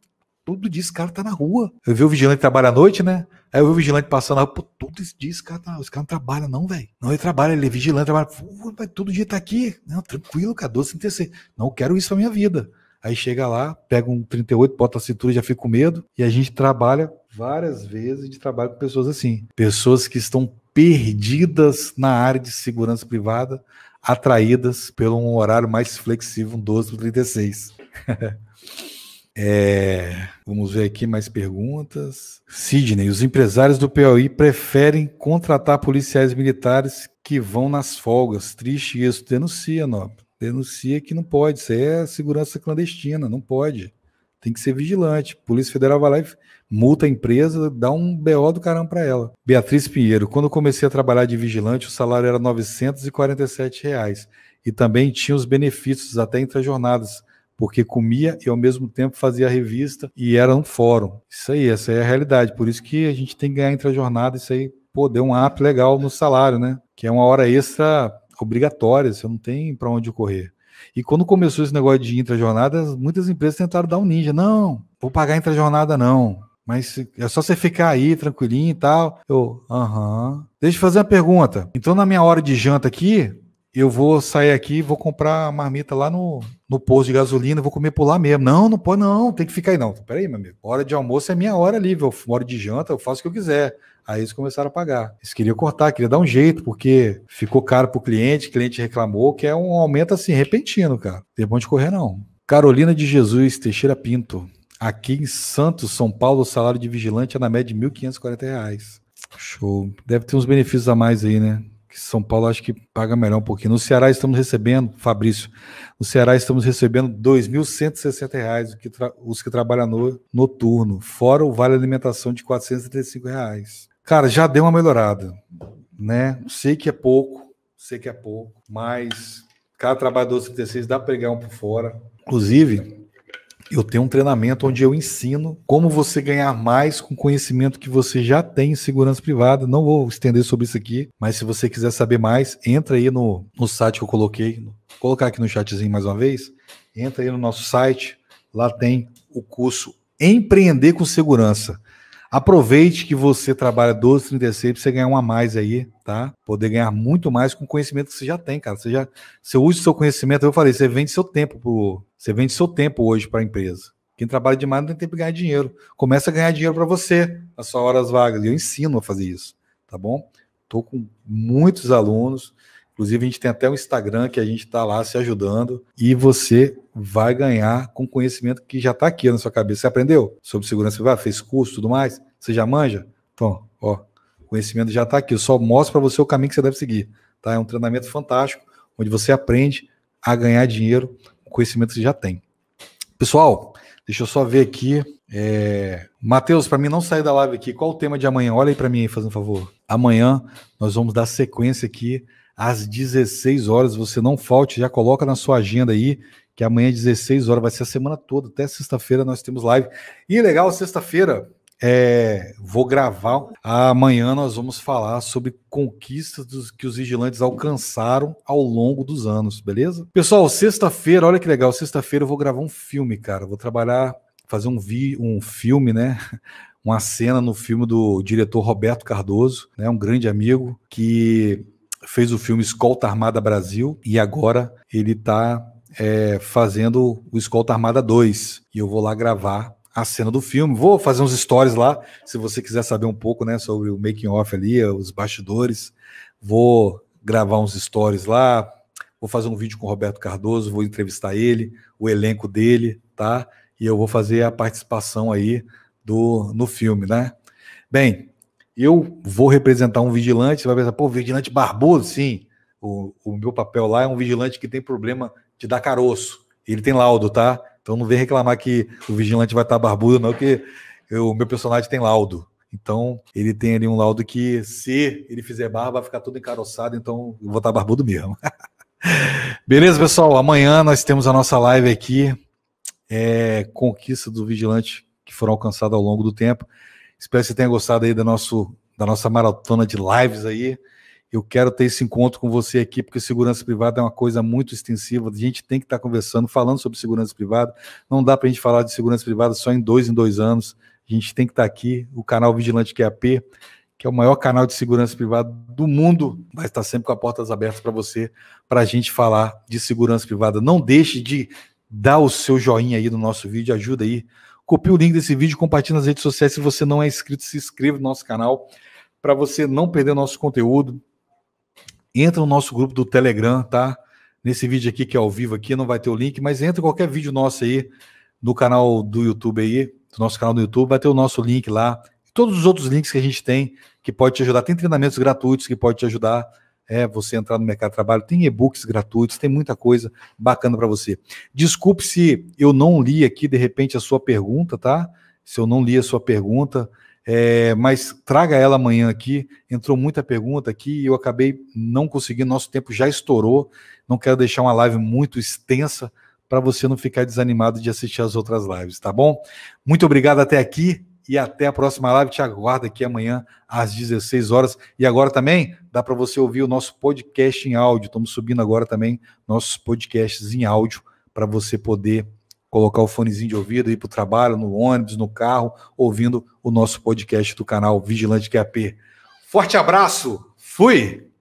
Todo dia esse cara tá na rua. Eu vi o vigilante trabalhar à noite, né? Aí eu vi o vigilante passando pô, todo esse dia esse cara, tá, esse cara não trabalha, não, velho. Não, ele trabalha, ele é vigilante, trabalha. Pô, véio, todo dia tá aqui. Não, tranquilo, cara, 1236. Não quero isso pra minha vida. Aí chega lá, pega um 38, bota a cintura, já fica com medo. E a gente trabalha várias vezes de trabalho com pessoas assim. Pessoas que estão perdidas na área de segurança privada, atraídas pelo um horário mais flexível, um 12 para 36. É, vamos ver aqui mais perguntas. Sidney, os empresários do Piauí preferem contratar policiais militares que vão nas folgas. Triste isso. Denuncia, Nobre. Denuncia que não pode. Isso é segurança clandestina, não pode. Tem que ser vigilante. Polícia Federal vai lá e multa a empresa, dá um BO do caramba para ela. Beatriz Pinheiro, quando comecei a trabalhar de vigilante, o salário era R$ 947 reais. E também tinha os benefícios até entre as jornadas porque comia e ao mesmo tempo fazia revista e era um fórum. Isso aí, essa aí é a realidade. Por isso que a gente tem que ganhar entre a jornada, isso aí, pô, deu um app legal no salário, né? Que é uma hora extra obrigatória, você não tem para onde correr. E quando começou esse negócio de intra jornada, muitas empresas tentaram dar um ninja. Não, vou pagar intra jornada não. Mas é só você ficar aí tranquilinho e tal. Eu, aham. Deixa eu fazer uma pergunta. Então, na minha hora de janta aqui, eu vou sair aqui, vou comprar a marmita lá no, no posto de gasolina, vou comer por lá mesmo. Não, não pode, não, tem que ficar aí, não. Peraí, meu amigo, hora de almoço é minha hora livre, eu hora de janta, eu faço o que eu quiser. Aí eles começaram a pagar. Eles queriam cortar, queriam dar um jeito, porque ficou caro pro cliente, o cliente reclamou, que é um aumento assim, repentino, cara. Tem bom de correr, não. Carolina de Jesus Teixeira Pinto. Aqui em Santos, São Paulo, o salário de vigilante é na média de R$ 1.540. Show. Deve ter uns benefícios a mais aí, né? que São Paulo acho que paga melhor um pouquinho. No Ceará estamos recebendo, Fabrício, no Ceará estamos recebendo R$ 2.160, que os que trabalham no, noturno, fora o vale alimentação de R$ 435. Reais. Cara, já deu uma melhorada, né? Sei que é pouco, sei que é pouco, mas cada trabalhador 36 dá para pegar um por fora. Inclusive, eu tenho um treinamento onde eu ensino como você ganhar mais com conhecimento que você já tem em segurança privada. Não vou estender sobre isso aqui, mas se você quiser saber mais, entra aí no, no site que eu coloquei. Vou colocar aqui no chatzinho mais uma vez. Entra aí no nosso site. Lá tem o curso Empreender com Segurança. Aproveite que você trabalha 12, 36 para você ganhar uma mais aí, tá? Poder ganhar muito mais com o conhecimento que você já tem, cara. Você já, você usa o seu conhecimento, eu falei, você vende seu tempo pro, você vende seu tempo hoje para a empresa. Quem trabalha demais não tem tempo de ganhar dinheiro. Começa a ganhar dinheiro para você As suas horas vagas. E eu ensino a fazer isso, tá bom? Estou com muitos alunos, Inclusive, a gente tem até o um Instagram que a gente está lá se ajudando e você vai ganhar com conhecimento que já está aqui na sua cabeça. Você aprendeu sobre segurança privada, fez curso tudo mais? Você já manja? Então, ó, conhecimento já está aqui. Eu só mostro para você o caminho que você deve seguir. Tá? É um treinamento fantástico, onde você aprende a ganhar dinheiro com conhecimento que você já tem. Pessoal, deixa eu só ver aqui. É... Matheus, para mim não sair da live aqui, qual o tema de amanhã? Olha aí para mim faz fazendo um favor. Amanhã nós vamos dar sequência aqui às 16 horas. Você não falte, já coloca na sua agenda aí, que amanhã às 16 horas vai ser a semana toda, até sexta-feira nós temos live. E legal, sexta-feira é, vou gravar. Amanhã nós vamos falar sobre conquistas dos, que os vigilantes alcançaram ao longo dos anos, beleza? Pessoal, sexta-feira, olha que legal, sexta-feira eu vou gravar um filme, cara. Vou trabalhar, fazer um, vi, um filme, né? Uma cena no filme do diretor Roberto Cardoso, né? Um grande amigo que fez o filme Escolta Armada Brasil e agora ele está é, fazendo o Escolta Armada 2. E eu vou lá gravar a cena do filme. Vou fazer uns stories lá, se você quiser saber um pouco né, sobre o making off ali, os bastidores. Vou gravar uns stories lá, vou fazer um vídeo com o Roberto Cardoso, vou entrevistar ele, o elenco dele, tá? E eu vou fazer a participação aí do no filme, né? Bem, eu vou representar um vigilante, você vai pensar, pô, vigilante barbudo, sim. O, o meu papel lá é um vigilante que tem problema de dar caroço. Ele tem laudo, tá? Então não vem reclamar que o vigilante vai estar tá barbudo, não, que o meu personagem tem laudo. Então, ele tem ali um laudo que, se ele fizer barba, vai ficar todo encaroçado, então eu vou estar tá barbudo mesmo. Beleza, pessoal? Amanhã nós temos a nossa live aqui. É, conquista do vigilante que foram alcançadas ao longo do tempo. Espero que você tenha gostado aí da nosso, da nossa maratona de lives aí. Eu quero ter esse encontro com você aqui, porque segurança privada é uma coisa muito extensiva. A gente tem que estar conversando, falando sobre segurança privada. Não dá para a gente falar de segurança privada só em dois em dois anos. A gente tem que estar aqui. O canal Vigilante QAP, que é o maior canal de segurança privada do mundo, vai estar sempre com as portas abertas para você, para a gente falar de segurança privada. Não deixe de dar o seu joinha aí no nosso vídeo, ajuda aí Copie o link desse vídeo, compartilhe nas redes sociais. Se você não é inscrito, se inscreva no nosso canal para você não perder nosso conteúdo. Entra no nosso grupo do Telegram, tá? Nesse vídeo aqui que é ao vivo aqui, não vai ter o link, mas entra em qualquer vídeo nosso aí no canal do YouTube aí, do nosso canal do YouTube, vai ter o nosso link lá. Todos os outros links que a gente tem que pode te ajudar. Tem treinamentos gratuitos que pode te ajudar é você entrar no mercado de trabalho. Tem e-books gratuitos, tem muita coisa bacana para você. Desculpe se eu não li aqui, de repente, a sua pergunta, tá? Se eu não li a sua pergunta, é, mas traga ela amanhã aqui. Entrou muita pergunta aqui e eu acabei não conseguindo, nosso tempo já estourou. Não quero deixar uma live muito extensa para você não ficar desanimado de assistir as outras lives, tá bom? Muito obrigado até aqui e até a próxima live. Te aguardo aqui amanhã às 16 horas. E agora também dá para você ouvir o nosso podcast em áudio. Estamos subindo agora também nossos podcasts em áudio para você poder colocar o fonezinho de ouvido aí para o trabalho, no ônibus, no carro, ouvindo o nosso podcast do canal Vigilante QAP. Forte abraço, fui!